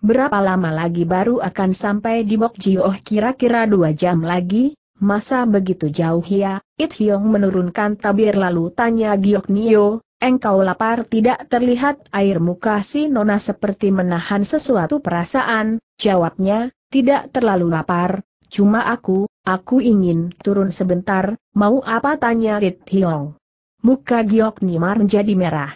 Berapa lama lagi baru akan sampai di Oh, kira-kira dua jam lagi? Masa begitu jauh ya? It Hyong menurunkan tabir lalu tanya Giok Nio, Engkau lapar tidak terlihat air muka si nona seperti menahan sesuatu perasaan, jawabnya, tidak terlalu lapar, cuma aku, aku ingin turun sebentar, mau apa tanya Rit Hiong. Muka Giok Nimar menjadi merah.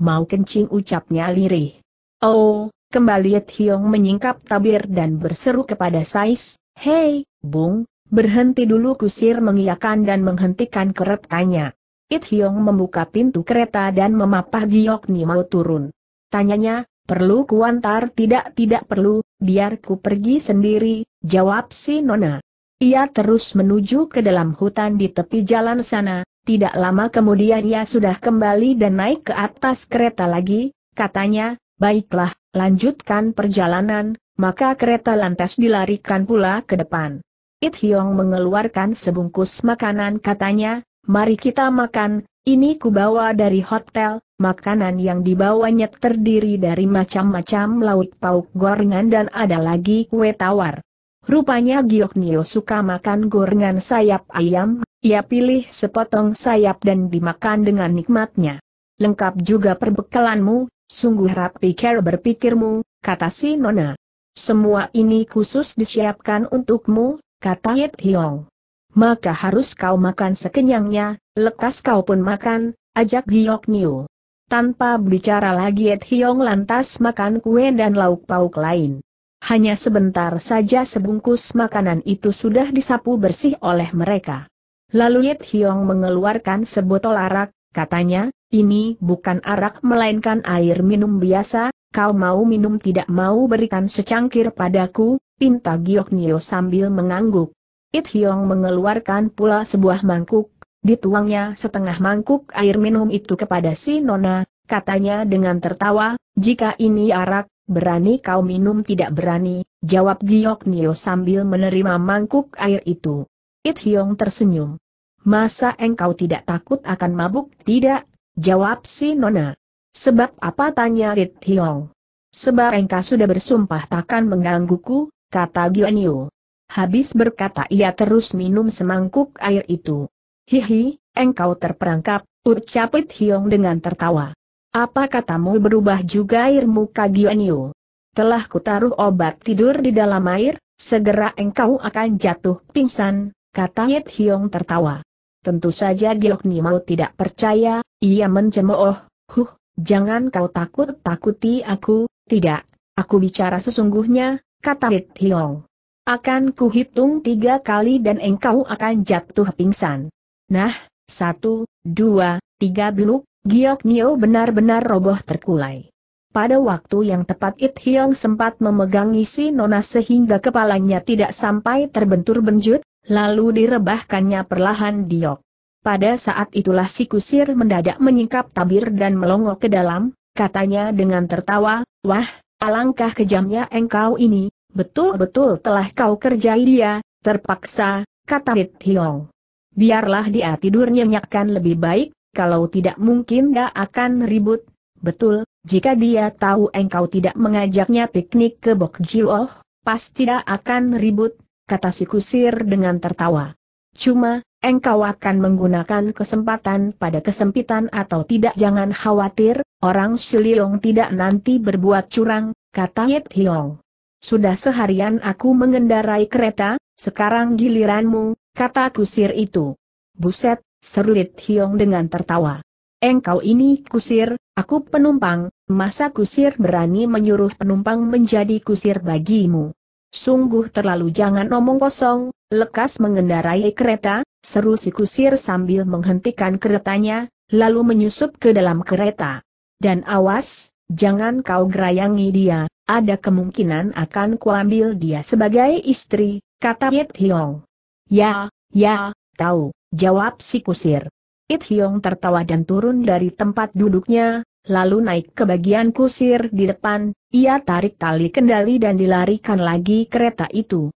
Mau kencing ucapnya lirih. Oh, kembali Rit Hiong menyingkap tabir dan berseru kepada Sais, Hei, Bung, berhenti dulu kusir mengiyakan dan menghentikan keretanya. It Hiong membuka pintu kereta dan memapah Giok Nimar turun. Tanyanya, Perlu kuantar tidak-tidak perlu, biar ku pergi sendiri, jawab si Nona. Ia terus menuju ke dalam hutan di tepi jalan sana, tidak lama kemudian ia sudah kembali dan naik ke atas kereta lagi, katanya, baiklah, lanjutkan perjalanan, maka kereta lantas dilarikan pula ke depan. It Hyong mengeluarkan sebungkus makanan katanya, mari kita makan, ini kubawa dari hotel, Makanan yang dibawanya terdiri dari macam-macam lauk pauk gorengan dan ada lagi kue tawar. Rupanya Giok Nio suka makan gorengan sayap ayam, ia pilih sepotong sayap dan dimakan dengan nikmatnya. Lengkap juga perbekalanmu, sungguh rapi ker berpikirmu, kata si Nona. Semua ini khusus disiapkan untukmu, kata Yit Hiong. Maka harus kau makan sekenyangnya, lekas kau pun makan, ajak Giok Nio. Tanpa bicara lagi Ed Hiong lantas makan kue dan lauk pauk lain. Hanya sebentar saja sebungkus makanan itu sudah disapu bersih oleh mereka. Lalu Ed Hiong mengeluarkan sebotol arak, katanya, ini bukan arak melainkan air minum biasa, kau mau minum tidak mau berikan secangkir padaku, pinta Giok Nio sambil mengangguk. It Hiong mengeluarkan pula sebuah mangkuk, Dituangnya setengah mangkuk air minum itu kepada si Nona, katanya dengan tertawa, jika ini arak, berani kau minum tidak berani, jawab Giok Nio sambil menerima mangkuk air itu. It Hyong tersenyum. Masa engkau tidak takut akan mabuk? Tidak, jawab si Nona. Sebab apa tanya Rit Hyong? Sebab engkau sudah bersumpah takkan menggangguku, kata Nio. Habis berkata ia terus minum semangkuk air itu. Hihi, engkau terperangkap, ucap It Hiong dengan tertawa. Apa katamu berubah juga irmu Kagionio? Telah kutaruh obat tidur di dalam air, segera engkau akan jatuh pingsan, kata It Hiong tertawa. Tentu saja Nimau tidak percaya, ia mencemooh, huh, jangan kau takut-takuti aku, tidak, aku bicara sesungguhnya, kata It Hiong. Akan kuhitung tiga kali dan engkau akan jatuh pingsan. Nah, satu, dua, tiga beluk, Giok Nio benar-benar roboh terkulai. Pada waktu yang tepat It Hiong sempat memegang isi nona sehingga kepalanya tidak sampai terbentur benjut, lalu direbahkannya perlahan Diok. Pada saat itulah si kusir mendadak menyingkap tabir dan melongo ke dalam, katanya dengan tertawa, Wah, alangkah kejamnya engkau ini, betul-betul telah kau kerjai dia, terpaksa, kata It Hiong. Biarlah dia tidur nyenyakkan lebih baik, kalau tidak mungkin dia akan ribut. Betul, jika dia tahu engkau tidak mengajaknya piknik ke Bok Jiwoh, pasti dia akan ribut, kata si kusir dengan tertawa. Cuma, engkau akan menggunakan kesempatan pada kesempitan atau tidak jangan khawatir, orang Shiliong tidak nanti berbuat curang, kata Yit Hiong. Sudah seharian aku mengendarai kereta, sekarang giliranmu, kata kusir itu. Buset, seru serulit Hiong dengan tertawa. Engkau ini kusir, aku penumpang, masa kusir berani menyuruh penumpang menjadi kusir bagimu? Sungguh terlalu jangan omong kosong, lekas mengendarai kereta, seru si kusir sambil menghentikan keretanya, lalu menyusup ke dalam kereta. Dan awas, jangan kau gerayangi dia, ada kemungkinan akan kuambil dia sebagai istri, kata Yit Hiong. Ya, ya, tahu, jawab si kusir. It Hiong tertawa dan turun dari tempat duduknya, lalu naik ke bagian kusir di depan, ia tarik tali kendali dan dilarikan lagi kereta itu.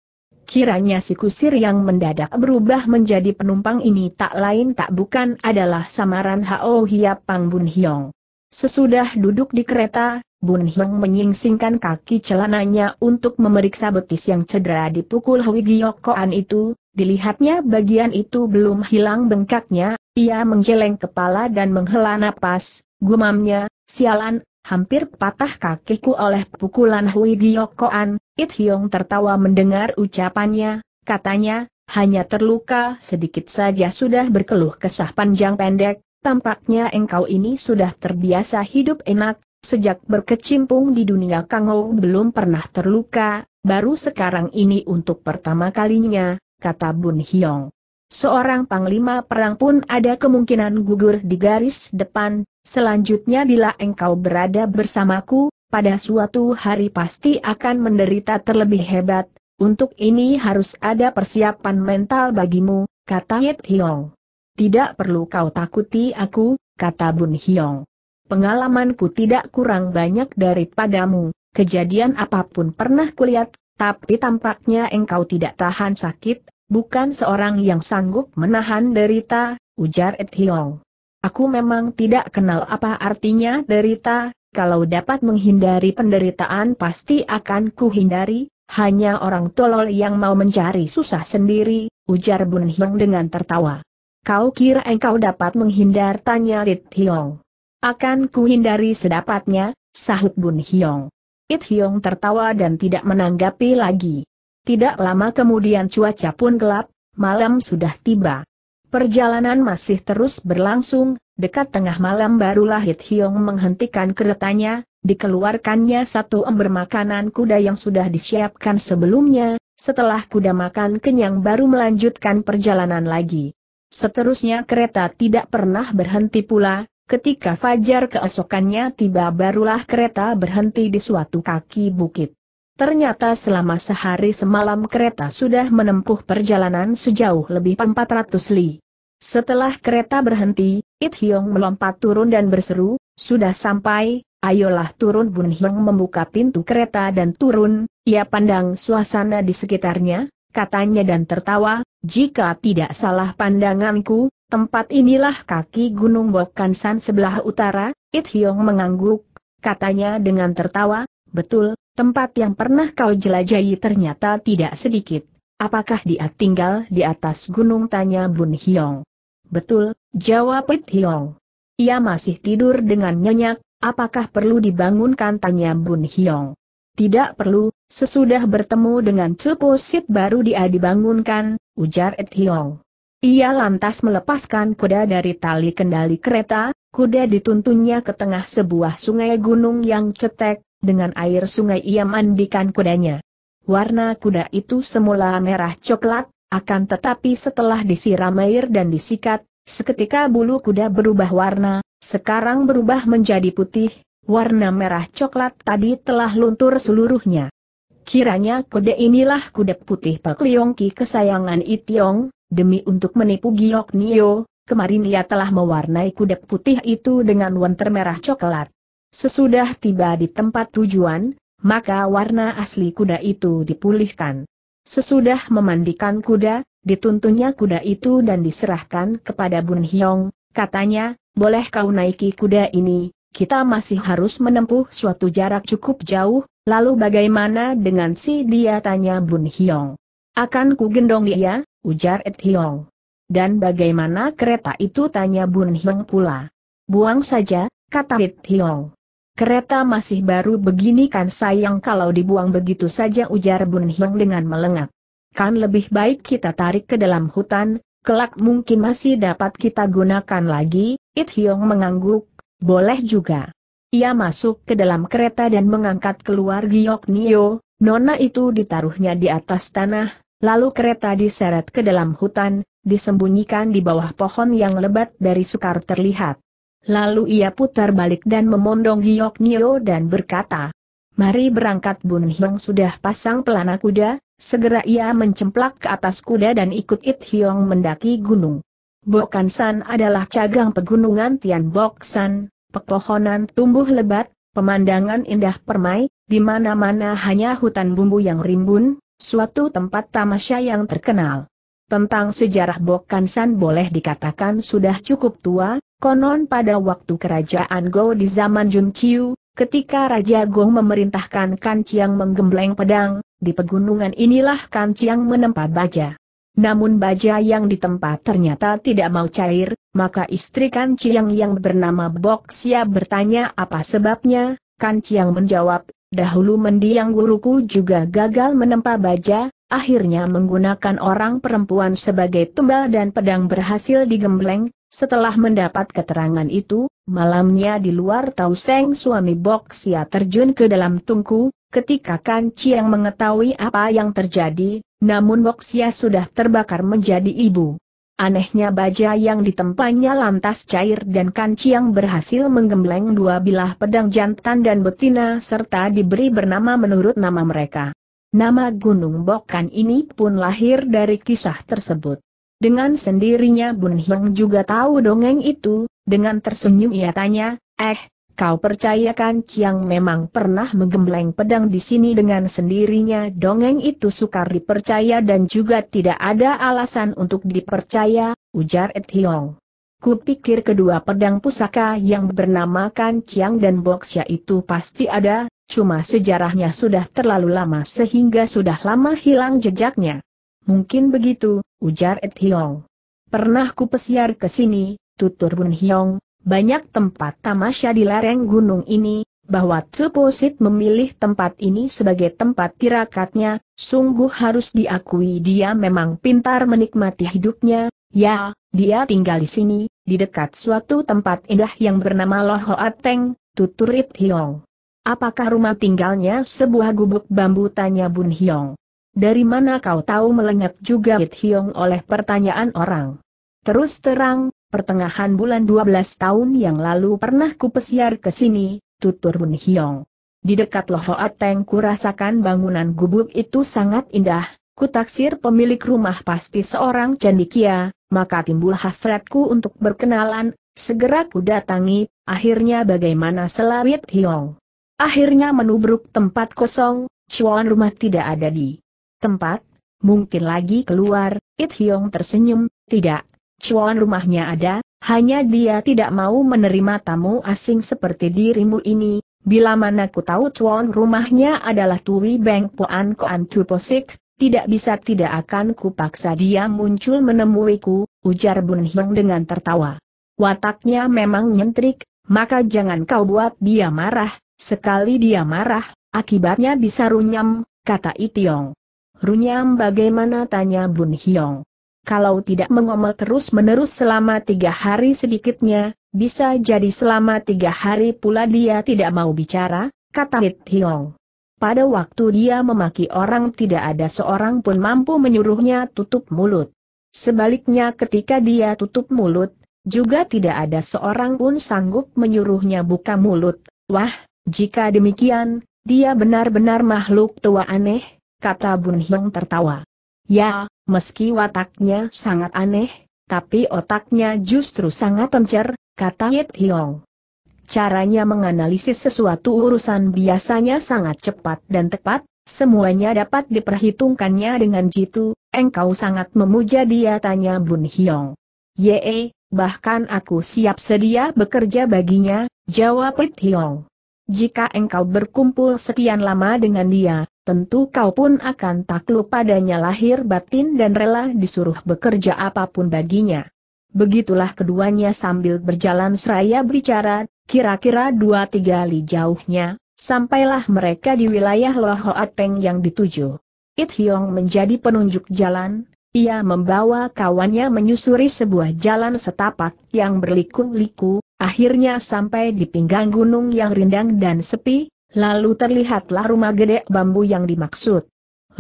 Kiranya si kusir yang mendadak berubah menjadi penumpang ini tak lain tak bukan adalah samaran Hao Hiap Pang Bun Hiong. Sesudah duduk di kereta, Bun Hiong menyingsingkan kaki celananya untuk memeriksa betis yang cedera dipukul Hui Gyokoan itu, Dilihatnya bagian itu belum hilang bengkaknya, ia menggeleng kepala dan menghela napas, gumamnya, sialan, hampir patah kakiku oleh pukulan Hui Giyokoan, It Hyong tertawa mendengar ucapannya, katanya, hanya terluka sedikit saja sudah berkeluh kesah panjang pendek, tampaknya engkau ini sudah terbiasa hidup enak, sejak berkecimpung di dunia Kangou belum pernah terluka, baru sekarang ini untuk pertama kalinya, kata Bun Hyong. Seorang panglima perang pun ada kemungkinan gugur di garis depan, selanjutnya bila engkau berada bersamaku, pada suatu hari pasti akan menderita terlebih hebat, untuk ini harus ada persiapan mental bagimu, kata Yit Hyong. Tidak perlu kau takuti aku, kata Bun Hyong. Pengalamanku tidak kurang banyak daripadamu, kejadian apapun pernah kulihat, tapi tampaknya engkau tidak tahan sakit, bukan seorang yang sanggup menahan derita, ujar Ed Hiong. Aku memang tidak kenal apa artinya derita, kalau dapat menghindari penderitaan pasti akan kuhindari, hanya orang tolol yang mau mencari susah sendiri, ujar Bun Hiong dengan tertawa. Kau kira engkau dapat menghindar tanya Ed Hiong. Akan kuhindari sedapatnya, sahut Bun Hiong. It Hyong tertawa dan tidak menanggapi lagi. Tidak lama kemudian cuaca pun gelap, malam sudah tiba. Perjalanan masih terus berlangsung, dekat tengah malam barulah Hit Hyong menghentikan keretanya, dikeluarkannya satu ember makanan kuda yang sudah disiapkan sebelumnya, setelah kuda makan kenyang baru melanjutkan perjalanan lagi. Seterusnya kereta tidak pernah berhenti pula, Ketika fajar keesokannya tiba barulah kereta berhenti di suatu kaki bukit. Ternyata selama sehari semalam kereta sudah menempuh perjalanan sejauh lebih 400 li. Setelah kereta berhenti, It Hyong melompat turun dan berseru, sudah sampai, ayolah turun Bun Hyong membuka pintu kereta dan turun, ia pandang suasana di sekitarnya, katanya dan tertawa, jika tidak salah pandanganku, Tempat inilah kaki Gunung Bokansan sebelah utara, It Hyong mengangguk, katanya dengan tertawa, betul, tempat yang pernah kau jelajahi ternyata tidak sedikit. Apakah dia tinggal di atas gunung tanya Bun Hyong? Betul, jawab It Hyong. Ia masih tidur dengan nyenyak, apakah perlu dibangunkan tanya Bun Hyong? Tidak perlu, sesudah bertemu dengan Cepo Sit baru dia dibangunkan, ujar It Hyong. Ia lantas melepaskan kuda dari tali kendali kereta, kuda dituntunnya ke tengah sebuah sungai gunung yang cetek, dengan air sungai ia mandikan kudanya. Warna kuda itu semula merah coklat, akan tetapi setelah disiram air dan disikat, seketika bulu kuda berubah warna, sekarang berubah menjadi putih, warna merah coklat tadi telah luntur seluruhnya. Kiranya kuda inilah kuda putih Pak Leongki kesayangan Itiong, demi untuk menipu Giok Nio, kemarin ia telah mewarnai kuda putih itu dengan wanter merah coklat. Sesudah tiba di tempat tujuan, maka warna asli kuda itu dipulihkan. Sesudah memandikan kuda, dituntunnya kuda itu dan diserahkan kepada Bun Hyong, katanya, boleh kau naiki kuda ini, kita masih harus menempuh suatu jarak cukup jauh, lalu bagaimana dengan si dia tanya Bun Hyong. Akan ku gendong dia, ujar Ed Hiong. Dan bagaimana kereta itu tanya Bun Hiong pula. Buang saja, kata Ed Hiong. Kereta masih baru begini kan sayang kalau dibuang begitu saja ujar Bun Hiong dengan melengak. Kan lebih baik kita tarik ke dalam hutan, kelak mungkin masih dapat kita gunakan lagi, Ed Hiong mengangguk, boleh juga. Ia masuk ke dalam kereta dan mengangkat keluar Giok Nio, Nona itu ditaruhnya di atas tanah, lalu kereta diseret ke dalam hutan, disembunyikan di bawah pohon yang lebat dari sukar terlihat. Lalu ia putar balik dan memondong Giok Nio dan berkata, Mari berangkat Bun Hiong sudah pasang pelana kuda, segera ia mencemplak ke atas kuda dan ikut It Hiong mendaki gunung. Bokan San adalah cagang pegunungan Tian Bok San, pepohonan tumbuh lebat, pemandangan indah permai, di mana-mana hanya hutan bumbu yang rimbun, suatu tempat tamasya yang terkenal. Tentang sejarah Bokansan boleh dikatakan sudah cukup tua, konon pada waktu kerajaan Go di zaman Junqiu, Ketika Raja Go memerintahkan Kanciang menggembleng pedang, di pegunungan inilah Kanciang menempa baja. Namun baja yang ditempa ternyata tidak mau cair, maka istri Kanciang yang bernama Boxia bertanya apa sebabnya, Kanciang menjawab, Dahulu mendiang guruku juga gagal menempa baja, akhirnya menggunakan orang perempuan sebagai tumbal dan pedang berhasil digembleng, setelah mendapat keterangan itu, malamnya di luar Tau Seng suami Boxia terjun ke dalam tungku, ketika Kan Chiang mengetahui apa yang terjadi, namun Boxia sudah terbakar menjadi ibu. Anehnya baja yang ditempanya lantas cair dan yang berhasil menggembleng dua bilah pedang jantan dan betina serta diberi bernama menurut nama mereka. Nama Gunung Bokan ini pun lahir dari kisah tersebut. Dengan sendirinya Bun Hyang juga tahu dongeng itu, dengan tersenyum ia tanya, eh, Kau percayakan Chiang memang pernah menggembleng pedang di sini dengan sendirinya dongeng itu sukar dipercaya dan juga tidak ada alasan untuk dipercaya, ujar Ed Hiong. Kupikir kedua pedang pusaka yang bernamakan Ciang dan Boxia itu pasti ada, cuma sejarahnya sudah terlalu lama sehingga sudah lama hilang jejaknya. Mungkin begitu, ujar Ed Hiong. Pernah ku pesiar ke sini, tutur Bun Hiong, banyak tempat tamasya di lereng gunung ini, bahwa Tsuposit memilih tempat ini sebagai tempat tirakatnya, sungguh harus diakui dia memang pintar menikmati hidupnya, ya, dia tinggal di sini, di dekat suatu tempat indah yang bernama Lohoateng, tuturit Hiong. Apakah rumah tinggalnya sebuah gubuk bambu tanya Bun Hiong. Dari mana kau tahu melenyap juga It Hiong oleh pertanyaan orang? Terus terang, pertengahan bulan 12 tahun yang lalu pernah ku pesiar ke sini, tutur Mun Hyong. Di dekat Loho Teng ku rasakan bangunan gubuk itu sangat indah, ku taksir pemilik rumah pasti seorang cendikia, maka timbul hasratku untuk berkenalan, segera ku datangi, akhirnya bagaimana selawit Hyong. Akhirnya menubruk tempat kosong, cuan rumah tidak ada di tempat, mungkin lagi keluar, It Hyong tersenyum, tidak, cuan rumahnya ada, hanya dia tidak mau menerima tamu asing seperti dirimu ini, bila mana ku tahu cuan rumahnya adalah Tui Beng Poan Koan Tuposik, tidak bisa tidak akan kupaksa dia muncul menemuiku, ujar Bun Hiong dengan tertawa. Wataknya memang nyentrik, maka jangan kau buat dia marah, sekali dia marah, akibatnya bisa runyam, kata Itiong. Runyam bagaimana tanya Bun Hiong kalau tidak mengomel terus-menerus selama tiga hari sedikitnya, bisa jadi selama tiga hari pula dia tidak mau bicara, kata Hit Hiong. Pada waktu dia memaki orang tidak ada seorang pun mampu menyuruhnya tutup mulut. Sebaliknya ketika dia tutup mulut, juga tidak ada seorang pun sanggup menyuruhnya buka mulut. Wah, jika demikian, dia benar-benar makhluk tua aneh, kata Bun Hiong tertawa. Ya, meski wataknya sangat aneh, tapi otaknya justru sangat pencer, kata Yit Hiong. Caranya menganalisis sesuatu urusan biasanya sangat cepat dan tepat, semuanya dapat diperhitungkannya dengan jitu, engkau sangat memuja dia tanya Bun Hiong. Ye, bahkan aku siap sedia bekerja baginya, jawab Yit Hiong. Jika engkau berkumpul sekian lama dengan dia, tentu kau pun akan takluk padanya lahir batin dan rela disuruh bekerja apapun baginya. Begitulah keduanya sambil berjalan seraya berbicara, kira-kira dua tiga li jauhnya, sampailah mereka di wilayah Lohoateng yang dituju. It Hyong menjadi penunjuk jalan, ia membawa kawannya menyusuri sebuah jalan setapak yang berliku-liku, Akhirnya sampai di pinggang gunung yang rindang dan sepi, lalu terlihatlah rumah gede bambu yang dimaksud.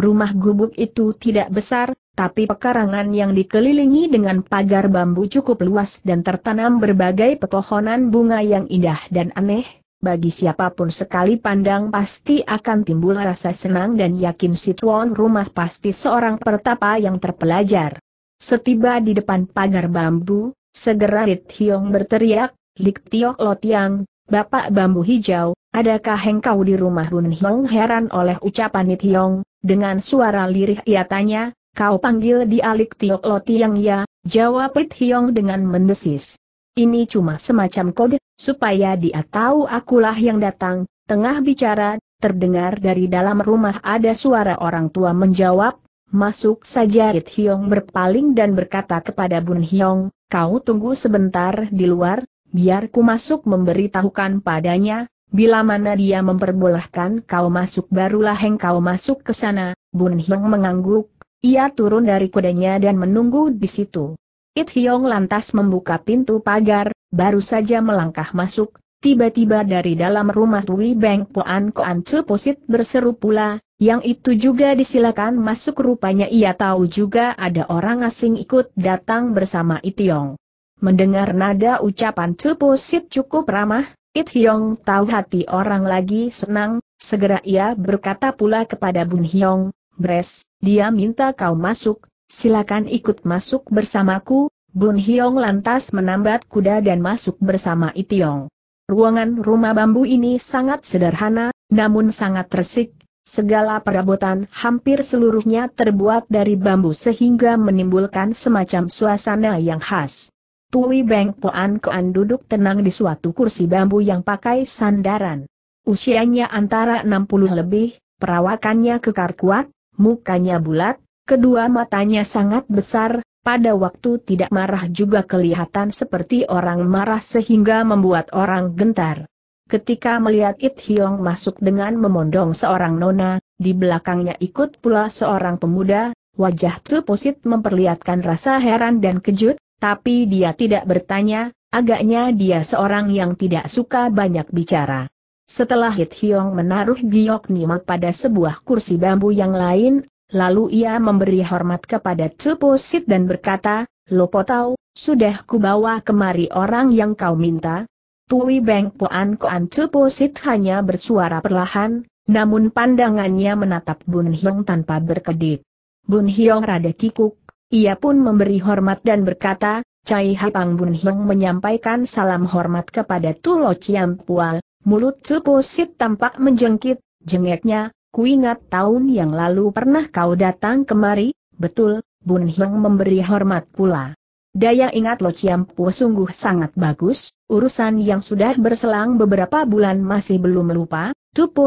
Rumah gubuk itu tidak besar, tapi pekarangan yang dikelilingi dengan pagar bambu cukup luas dan tertanam berbagai pepohonan bunga yang indah dan aneh, bagi siapapun sekali pandang pasti akan timbul rasa senang dan yakin si tuan rumah pasti seorang pertapa yang terpelajar. Setiba di depan pagar bambu, segera Rit Hiong berteriak, Lik Tiok Lotiang, Bapak Bambu Hijau, adakah engkau di rumah Bun Hiong heran oleh ucapan Nit Hiong, dengan suara lirih ia tanya, kau panggil di Alik Tiok Lotiang ya, jawab Nit Hiong dengan mendesis. Ini cuma semacam kode, supaya dia tahu akulah yang datang, tengah bicara, terdengar dari dalam rumah ada suara orang tua menjawab, Masuk saja It Hiong berpaling dan berkata kepada Bun Hiong, kau tunggu sebentar di luar, biar ku masuk memberitahukan padanya, bila mana dia memperbolehkan kau masuk barulah engkau masuk ke sana, Bun Hyong mengangguk, ia turun dari kudanya dan menunggu di situ. It Hyong lantas membuka pintu pagar, baru saja melangkah masuk, tiba-tiba dari dalam rumah Dwi Beng Poan Koan Posit berseru pula, yang itu juga disilakan masuk rupanya ia tahu juga ada orang asing ikut datang bersama it Itiong. Mendengar nada ucapan Sip cukup ramah, It Hyong tahu hati orang lagi senang, segera ia berkata pula kepada Bun Hyong, Bres, dia minta kau masuk, silakan ikut masuk bersamaku, Bun Hyong lantas menambat kuda dan masuk bersama It Itiong. Ruangan rumah bambu ini sangat sederhana, namun sangat resik, segala perabotan hampir seluruhnya terbuat dari bambu sehingga menimbulkan semacam suasana yang khas. Tui Beng Poan Koan duduk tenang di suatu kursi bambu yang pakai sandaran. Usianya antara 60 lebih, perawakannya kekar kuat, mukanya bulat, kedua matanya sangat besar, pada waktu tidak marah juga kelihatan seperti orang marah sehingga membuat orang gentar. Ketika melihat It Hiong masuk dengan memondong seorang nona, di belakangnya ikut pula seorang pemuda, wajah Posit memperlihatkan rasa heran dan kejut, tapi dia tidak bertanya, agaknya dia seorang yang tidak suka banyak bicara. Setelah Hit Hiong menaruh giok Nima pada sebuah kursi bambu yang lain, lalu ia memberi hormat kepada Sit dan berkata, "Lo potau, sudah kubawa kemari orang yang kau minta. Tui Beng Poan Koan Sit hanya bersuara perlahan, namun pandangannya menatap Bun Hiong tanpa berkedip. Bun Hiong rada kikuk, ia pun memberi hormat dan berkata, Cai Hapang Bun Hiong menyampaikan salam hormat kepada Tulo Chiam Pua, mulut Suposit tampak menjengkit, jengeknya, ku ingat tahun yang lalu pernah kau datang kemari, betul, Bun Hiong memberi hormat pula. Daya ingat Lo Chiam Pual sungguh sangat bagus, urusan yang sudah berselang beberapa bulan masih belum lupa,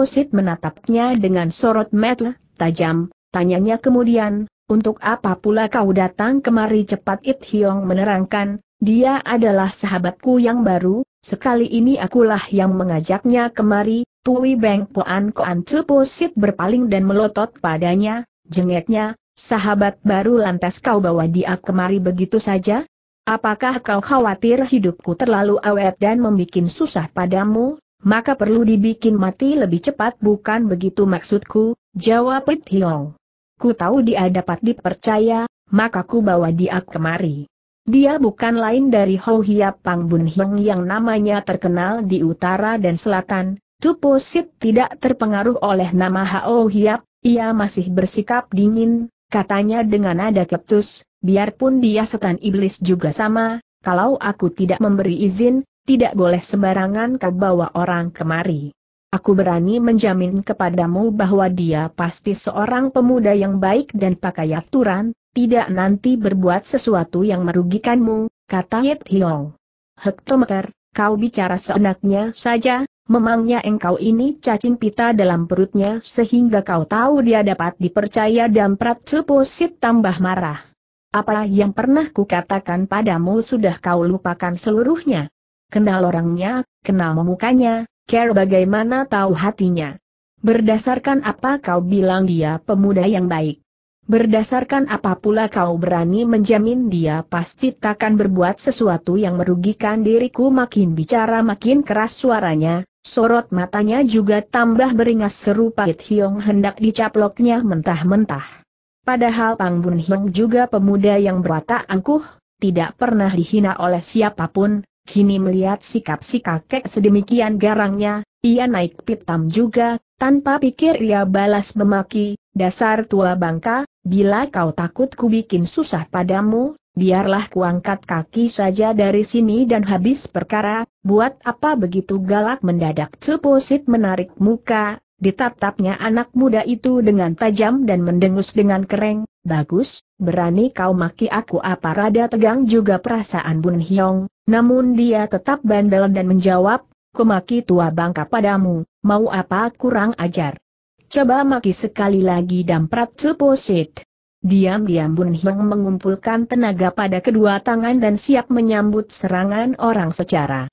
Sit menatapnya dengan sorot mata tajam, tanyanya kemudian, untuk apa pula kau datang kemari cepat It Hiong menerangkan, dia adalah sahabatku yang baru, sekali ini akulah yang mengajaknya kemari, Tui Beng Poan Koan Ceposit berpaling dan melotot padanya, jengetnya, sahabat baru lantas kau bawa dia kemari begitu saja? Apakah kau khawatir hidupku terlalu awet dan membuat susah padamu, maka perlu dibikin mati lebih cepat bukan begitu maksudku, jawab It Hiong ku tahu dia dapat dipercaya, maka ku bawa dia kemari. Dia bukan lain dari Ho Hiap Pang Bun Hong yang namanya terkenal di utara dan selatan, Tupo Sit tidak terpengaruh oleh nama Ho Hiap, ia masih bersikap dingin, katanya dengan nada keptus, biarpun dia setan iblis juga sama, kalau aku tidak memberi izin, tidak boleh sembarangan kau bawa orang kemari. Aku berani menjamin kepadamu bahwa dia pasti seorang pemuda yang baik dan pakai aturan, tidak nanti berbuat sesuatu yang merugikanmu, kata Yit Hiong. Hektometer, kau bicara seenaknya saja, memangnya engkau ini cacing pita dalam perutnya sehingga kau tahu dia dapat dipercaya dan pratsuposit tambah marah. Apa yang pernah kukatakan padamu sudah kau lupakan seluruhnya. Kenal orangnya, kenal memukanya, Care bagaimana tahu hatinya? Berdasarkan apa kau bilang dia pemuda yang baik? Berdasarkan apa pula kau berani menjamin dia pasti takkan berbuat sesuatu yang merugikan diriku makin bicara makin keras suaranya, sorot matanya juga tambah beringas seru pahit Hiong hendak dicaploknya mentah-mentah. Padahal Pang Bun Hiong juga pemuda yang berwatak angkuh, tidak pernah dihina oleh siapapun, Kini melihat sikap si kakek sedemikian garangnya, ia naik pitam juga, tanpa pikir ia balas memaki, dasar tua bangka, bila kau takut ku bikin susah padamu, biarlah ku angkat kaki saja dari sini dan habis perkara, buat apa begitu galak mendadak Ceposit menarik muka, ditatapnya anak muda itu dengan tajam dan mendengus dengan kering. bagus, berani kau maki aku apa rada tegang juga perasaan Bun Hiong, namun dia tetap bandel dan menjawab, Kumaki tua bangka padamu, mau apa kurang ajar. Coba maki sekali lagi damprat suposit. Diam-diam Bun Hyang mengumpulkan tenaga pada kedua tangan dan siap menyambut serangan orang secara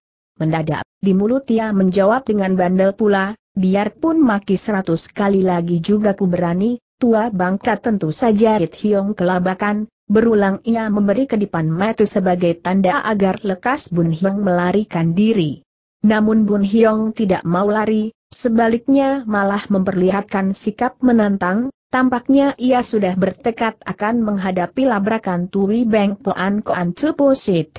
mendadak. Di mulut ia menjawab dengan bandel pula, biarpun maki seratus kali lagi juga ku berani, tua bangka tentu saja Rit Hiong kelabakan, Berulang ia memberi kedipan mata sebagai tanda agar lekas Bun Hyong melarikan diri. Namun Bun Hyong tidak mau lari, sebaliknya malah memperlihatkan sikap menantang, tampaknya ia sudah bertekad akan menghadapi labrakan Tui Beng Poan Koan Cupusit.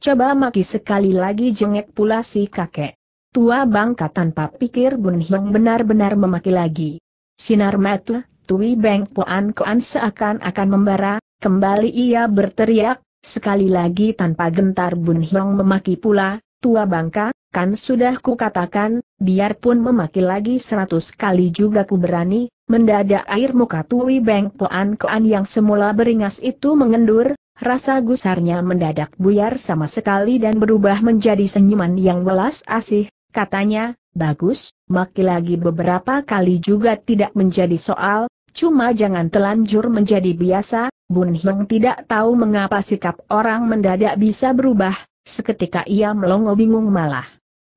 Coba maki sekali lagi jengek pula si kakek. Tua bangka tanpa pikir Bun Hyong benar-benar memaki lagi. Sinar mata, Tui Beng Poan Koan seakan-akan membara, Kembali ia berteriak, sekali lagi tanpa gentar Bun Hiong memaki pula, tua bangka, kan sudah kukatakan, biarpun memaki lagi seratus kali juga ku berani, mendadak air muka Tui Beng Poan Koan yang semula beringas itu mengendur, rasa gusarnya mendadak buyar sama sekali dan berubah menjadi senyuman yang welas asih, katanya, bagus, maki lagi beberapa kali juga tidak menjadi soal, cuma jangan telanjur menjadi biasa, Bun Hyung tidak tahu mengapa sikap orang mendadak bisa berubah, seketika ia melongo bingung malah.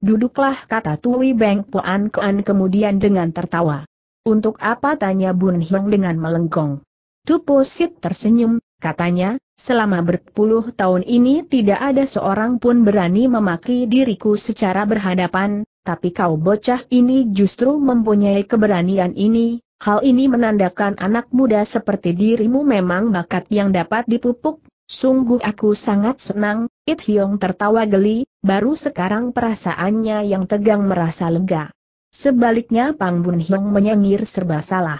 Duduklah kata Tui Beng Puan Kuan kemudian dengan tertawa. Untuk apa tanya Bun Hyung dengan melenggong. Tupu Sit tersenyum, katanya, selama berpuluh tahun ini tidak ada seorang pun berani memaki diriku secara berhadapan, tapi kau bocah ini justru mempunyai keberanian ini, Hal ini menandakan anak muda seperti dirimu memang bakat yang dapat dipupuk, sungguh aku sangat senang, It Hyong tertawa geli, baru sekarang perasaannya yang tegang merasa lega. Sebaliknya Pang Bun Hyong menyengir serba salah.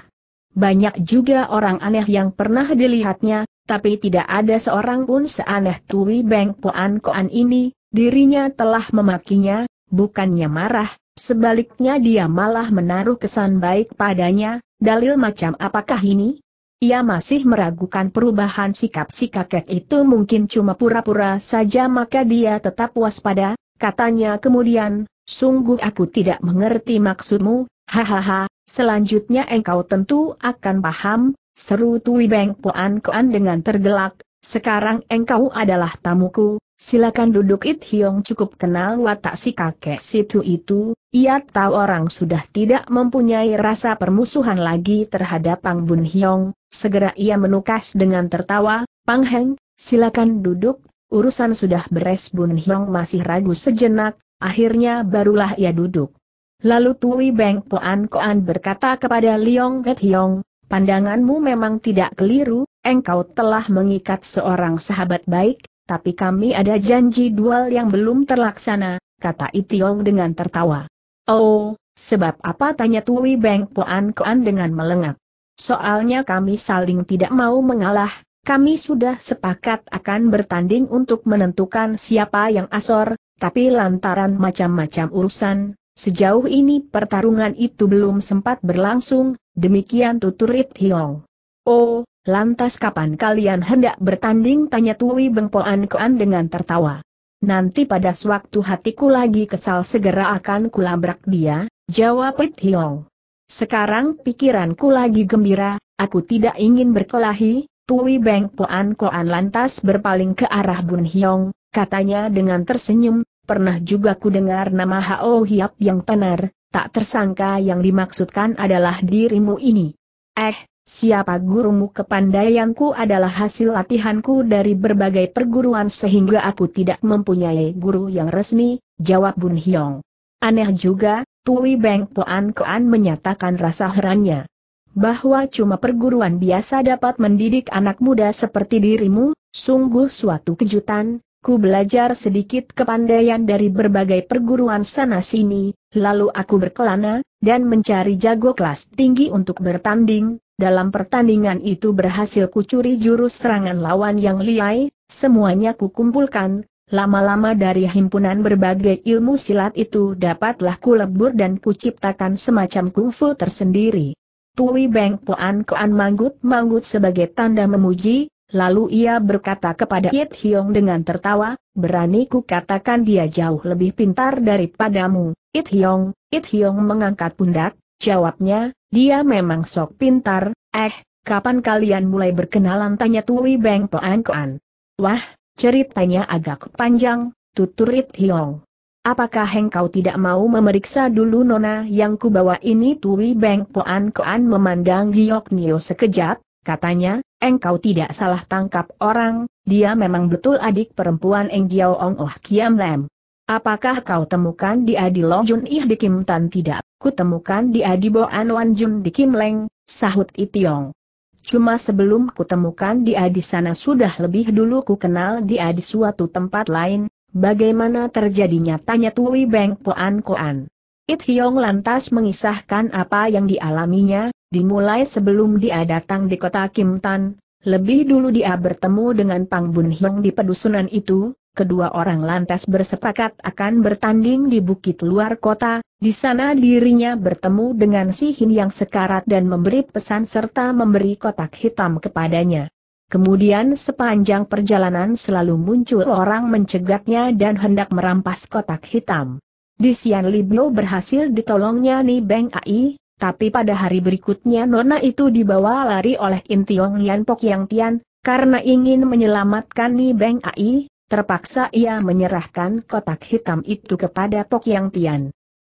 Banyak juga orang aneh yang pernah dilihatnya, tapi tidak ada seorang pun seaneh Tui Beng Poan Koan ini, dirinya telah memakinya, bukannya marah, Sebaliknya dia malah menaruh kesan baik padanya, Dalil macam apakah ini? Ia masih meragukan perubahan sikap si kakek itu mungkin cuma pura-pura saja maka dia tetap waspada, katanya kemudian, sungguh aku tidak mengerti maksudmu, hahaha, selanjutnya engkau tentu akan paham, seru Tui Beng Poan Koan dengan tergelak, sekarang engkau adalah tamuku, Silakan duduk It hiong cukup kenal watak si kakek situ itu, ia tahu orang sudah tidak mempunyai rasa permusuhan lagi terhadap Pang Bun hiong segera ia menukas dengan tertawa, Pang Heng, silakan duduk, urusan sudah beres Bun hiong masih ragu sejenak, akhirnya barulah ia duduk. Lalu Tui Beng Poan Koan berkata kepada Liong It hiong pandanganmu memang tidak keliru, engkau telah mengikat seorang sahabat baik, tapi kami ada janji dual yang belum terlaksana, kata Itiong dengan tertawa. Oh, sebab apa tanya Tui Beng Poan Koan dengan melengak. Soalnya kami saling tidak mau mengalah, kami sudah sepakat akan bertanding untuk menentukan siapa yang asor, tapi lantaran macam-macam urusan, sejauh ini pertarungan itu belum sempat berlangsung, demikian tutur Itiong. Oh, Lantas kapan kalian hendak bertanding? Tanya Tui Bengpoan Koan dengan tertawa. Nanti pada sewaktu hatiku lagi kesal segera akan kulabrak dia, jawab Pit Hiong. Sekarang pikiranku lagi gembira, aku tidak ingin berkelahi, Tui Beng Koan lantas berpaling ke arah Bun Hiong, katanya dengan tersenyum, pernah juga ku dengar nama Hao Hiap yang tenar, tak tersangka yang dimaksudkan adalah dirimu ini. Eh, Siapa gurumu kepandaianku adalah hasil latihanku dari berbagai perguruan sehingga aku tidak mempunyai guru yang resmi, jawab Bun Hyong. Aneh juga, Tui Beng Poan Koan menyatakan rasa herannya. Bahwa cuma perguruan biasa dapat mendidik anak muda seperti dirimu, sungguh suatu kejutan, ku belajar sedikit kepandaian dari berbagai perguruan sana-sini, lalu aku berkelana, dan mencari jago kelas tinggi untuk bertanding, dalam pertandingan itu berhasil kucuri jurus serangan lawan yang liai, semuanya kukumpulkan, lama-lama dari himpunan berbagai ilmu silat itu dapatlah kulebur dan kuciptakan semacam kungfu tersendiri. Tui Beng Poan Koan manggut-manggut sebagai tanda memuji, lalu ia berkata kepada Yit Hiong dengan tertawa, berani ku katakan dia jauh lebih pintar daripadamu, It Hiong, It Hiong mengangkat pundak, Jawabnya, dia memang sok pintar, eh, kapan kalian mulai berkenalan tanya Tui Beng Toan Koan. Wah, ceritanya agak panjang, tutur tuturit Hiong. Apakah engkau tidak mau memeriksa dulu nona yang kubawa ini Tui Beng Poan Koan memandang Giok Nio sekejap, katanya, engkau tidak salah tangkap orang, dia memang betul adik perempuan Eng Jiao Ong Oh Kiam Lem. Apakah kau temukan di Adi Long Jun Ih di Kim Tan tidak? Kutemukan di Bo An Wan Jun di Kim Leng, sahut Itiong. Cuma sebelum kutemukan di Adi sana sudah lebih dulu ku kenal di Adi suatu tempat lain, bagaimana terjadinya tanya Tui Beng Poan Koan. It lantas mengisahkan apa yang dialaminya, dimulai sebelum dia datang di kota Kim Tan, lebih dulu dia bertemu dengan Pang Bun di pedusunan itu, kedua orang lantas bersepakat akan bertanding di bukit luar kota, di sana dirinya bertemu dengan si Hin yang sekarat dan memberi pesan serta memberi kotak hitam kepadanya. Kemudian sepanjang perjalanan selalu muncul orang mencegatnya dan hendak merampas kotak hitam. Di Sian Libyo berhasil ditolongnya Ni Beng Ai, tapi pada hari berikutnya Nona itu dibawa lari oleh Intiong Yan Pok Yang Tian, karena ingin menyelamatkan Ni Beng Ai, Terpaksa ia menyerahkan kotak hitam itu kepada Pok Yang Tian.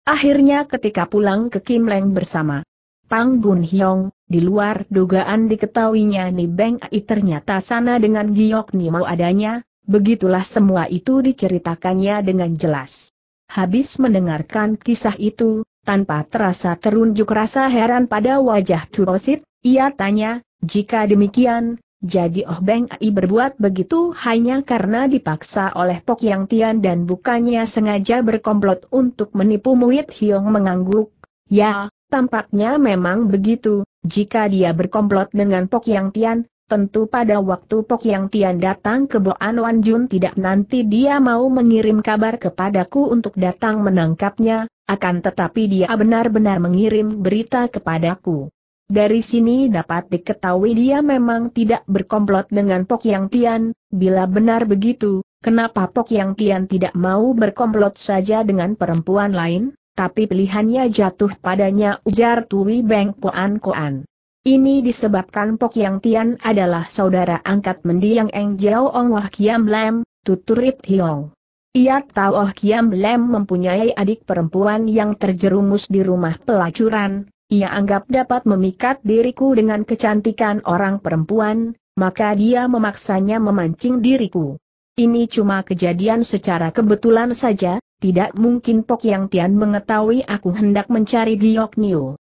Akhirnya ketika pulang ke Kim Leng bersama Pang Gun Hyong, di luar dugaan diketahuinya Ni Beng Ai ternyata sana dengan Giok Ni mau adanya, begitulah semua itu diceritakannya dengan jelas. Habis mendengarkan kisah itu, tanpa terasa terunjuk rasa heran pada wajah Turosit, ia tanya, jika demikian, jadi Oh Beng Ai berbuat begitu hanya karena dipaksa oleh Pok Yang Tian dan bukannya sengaja berkomplot untuk menipu Muit Hiong mengangguk. Ya, tampaknya memang begitu, jika dia berkomplot dengan Pok Yang Tian, tentu pada waktu Pok Yang Tian datang ke Boan Wan Jun tidak nanti dia mau mengirim kabar kepadaku untuk datang menangkapnya, akan tetapi dia benar-benar mengirim berita kepadaku. Dari sini dapat diketahui dia memang tidak berkomplot dengan Pok Yang Tian, bila benar begitu, kenapa Pok Yang Tian tidak mau berkomplot saja dengan perempuan lain, tapi pilihannya jatuh padanya ujar Tui Beng Poan Koan. Ini disebabkan Pok Yang Tian adalah saudara angkat mendiang Eng Jiao Ong Wah Kiam Lam, tutur tuturit Hiong. Ia tahu Oh Kiam Lam mempunyai adik perempuan yang terjerumus di rumah pelacuran, ia anggap dapat memikat diriku dengan kecantikan orang perempuan, maka dia memaksanya memancing diriku. Ini cuma kejadian secara kebetulan saja, tidak mungkin Pok Yang Tian mengetahui aku hendak mencari Giok Niu.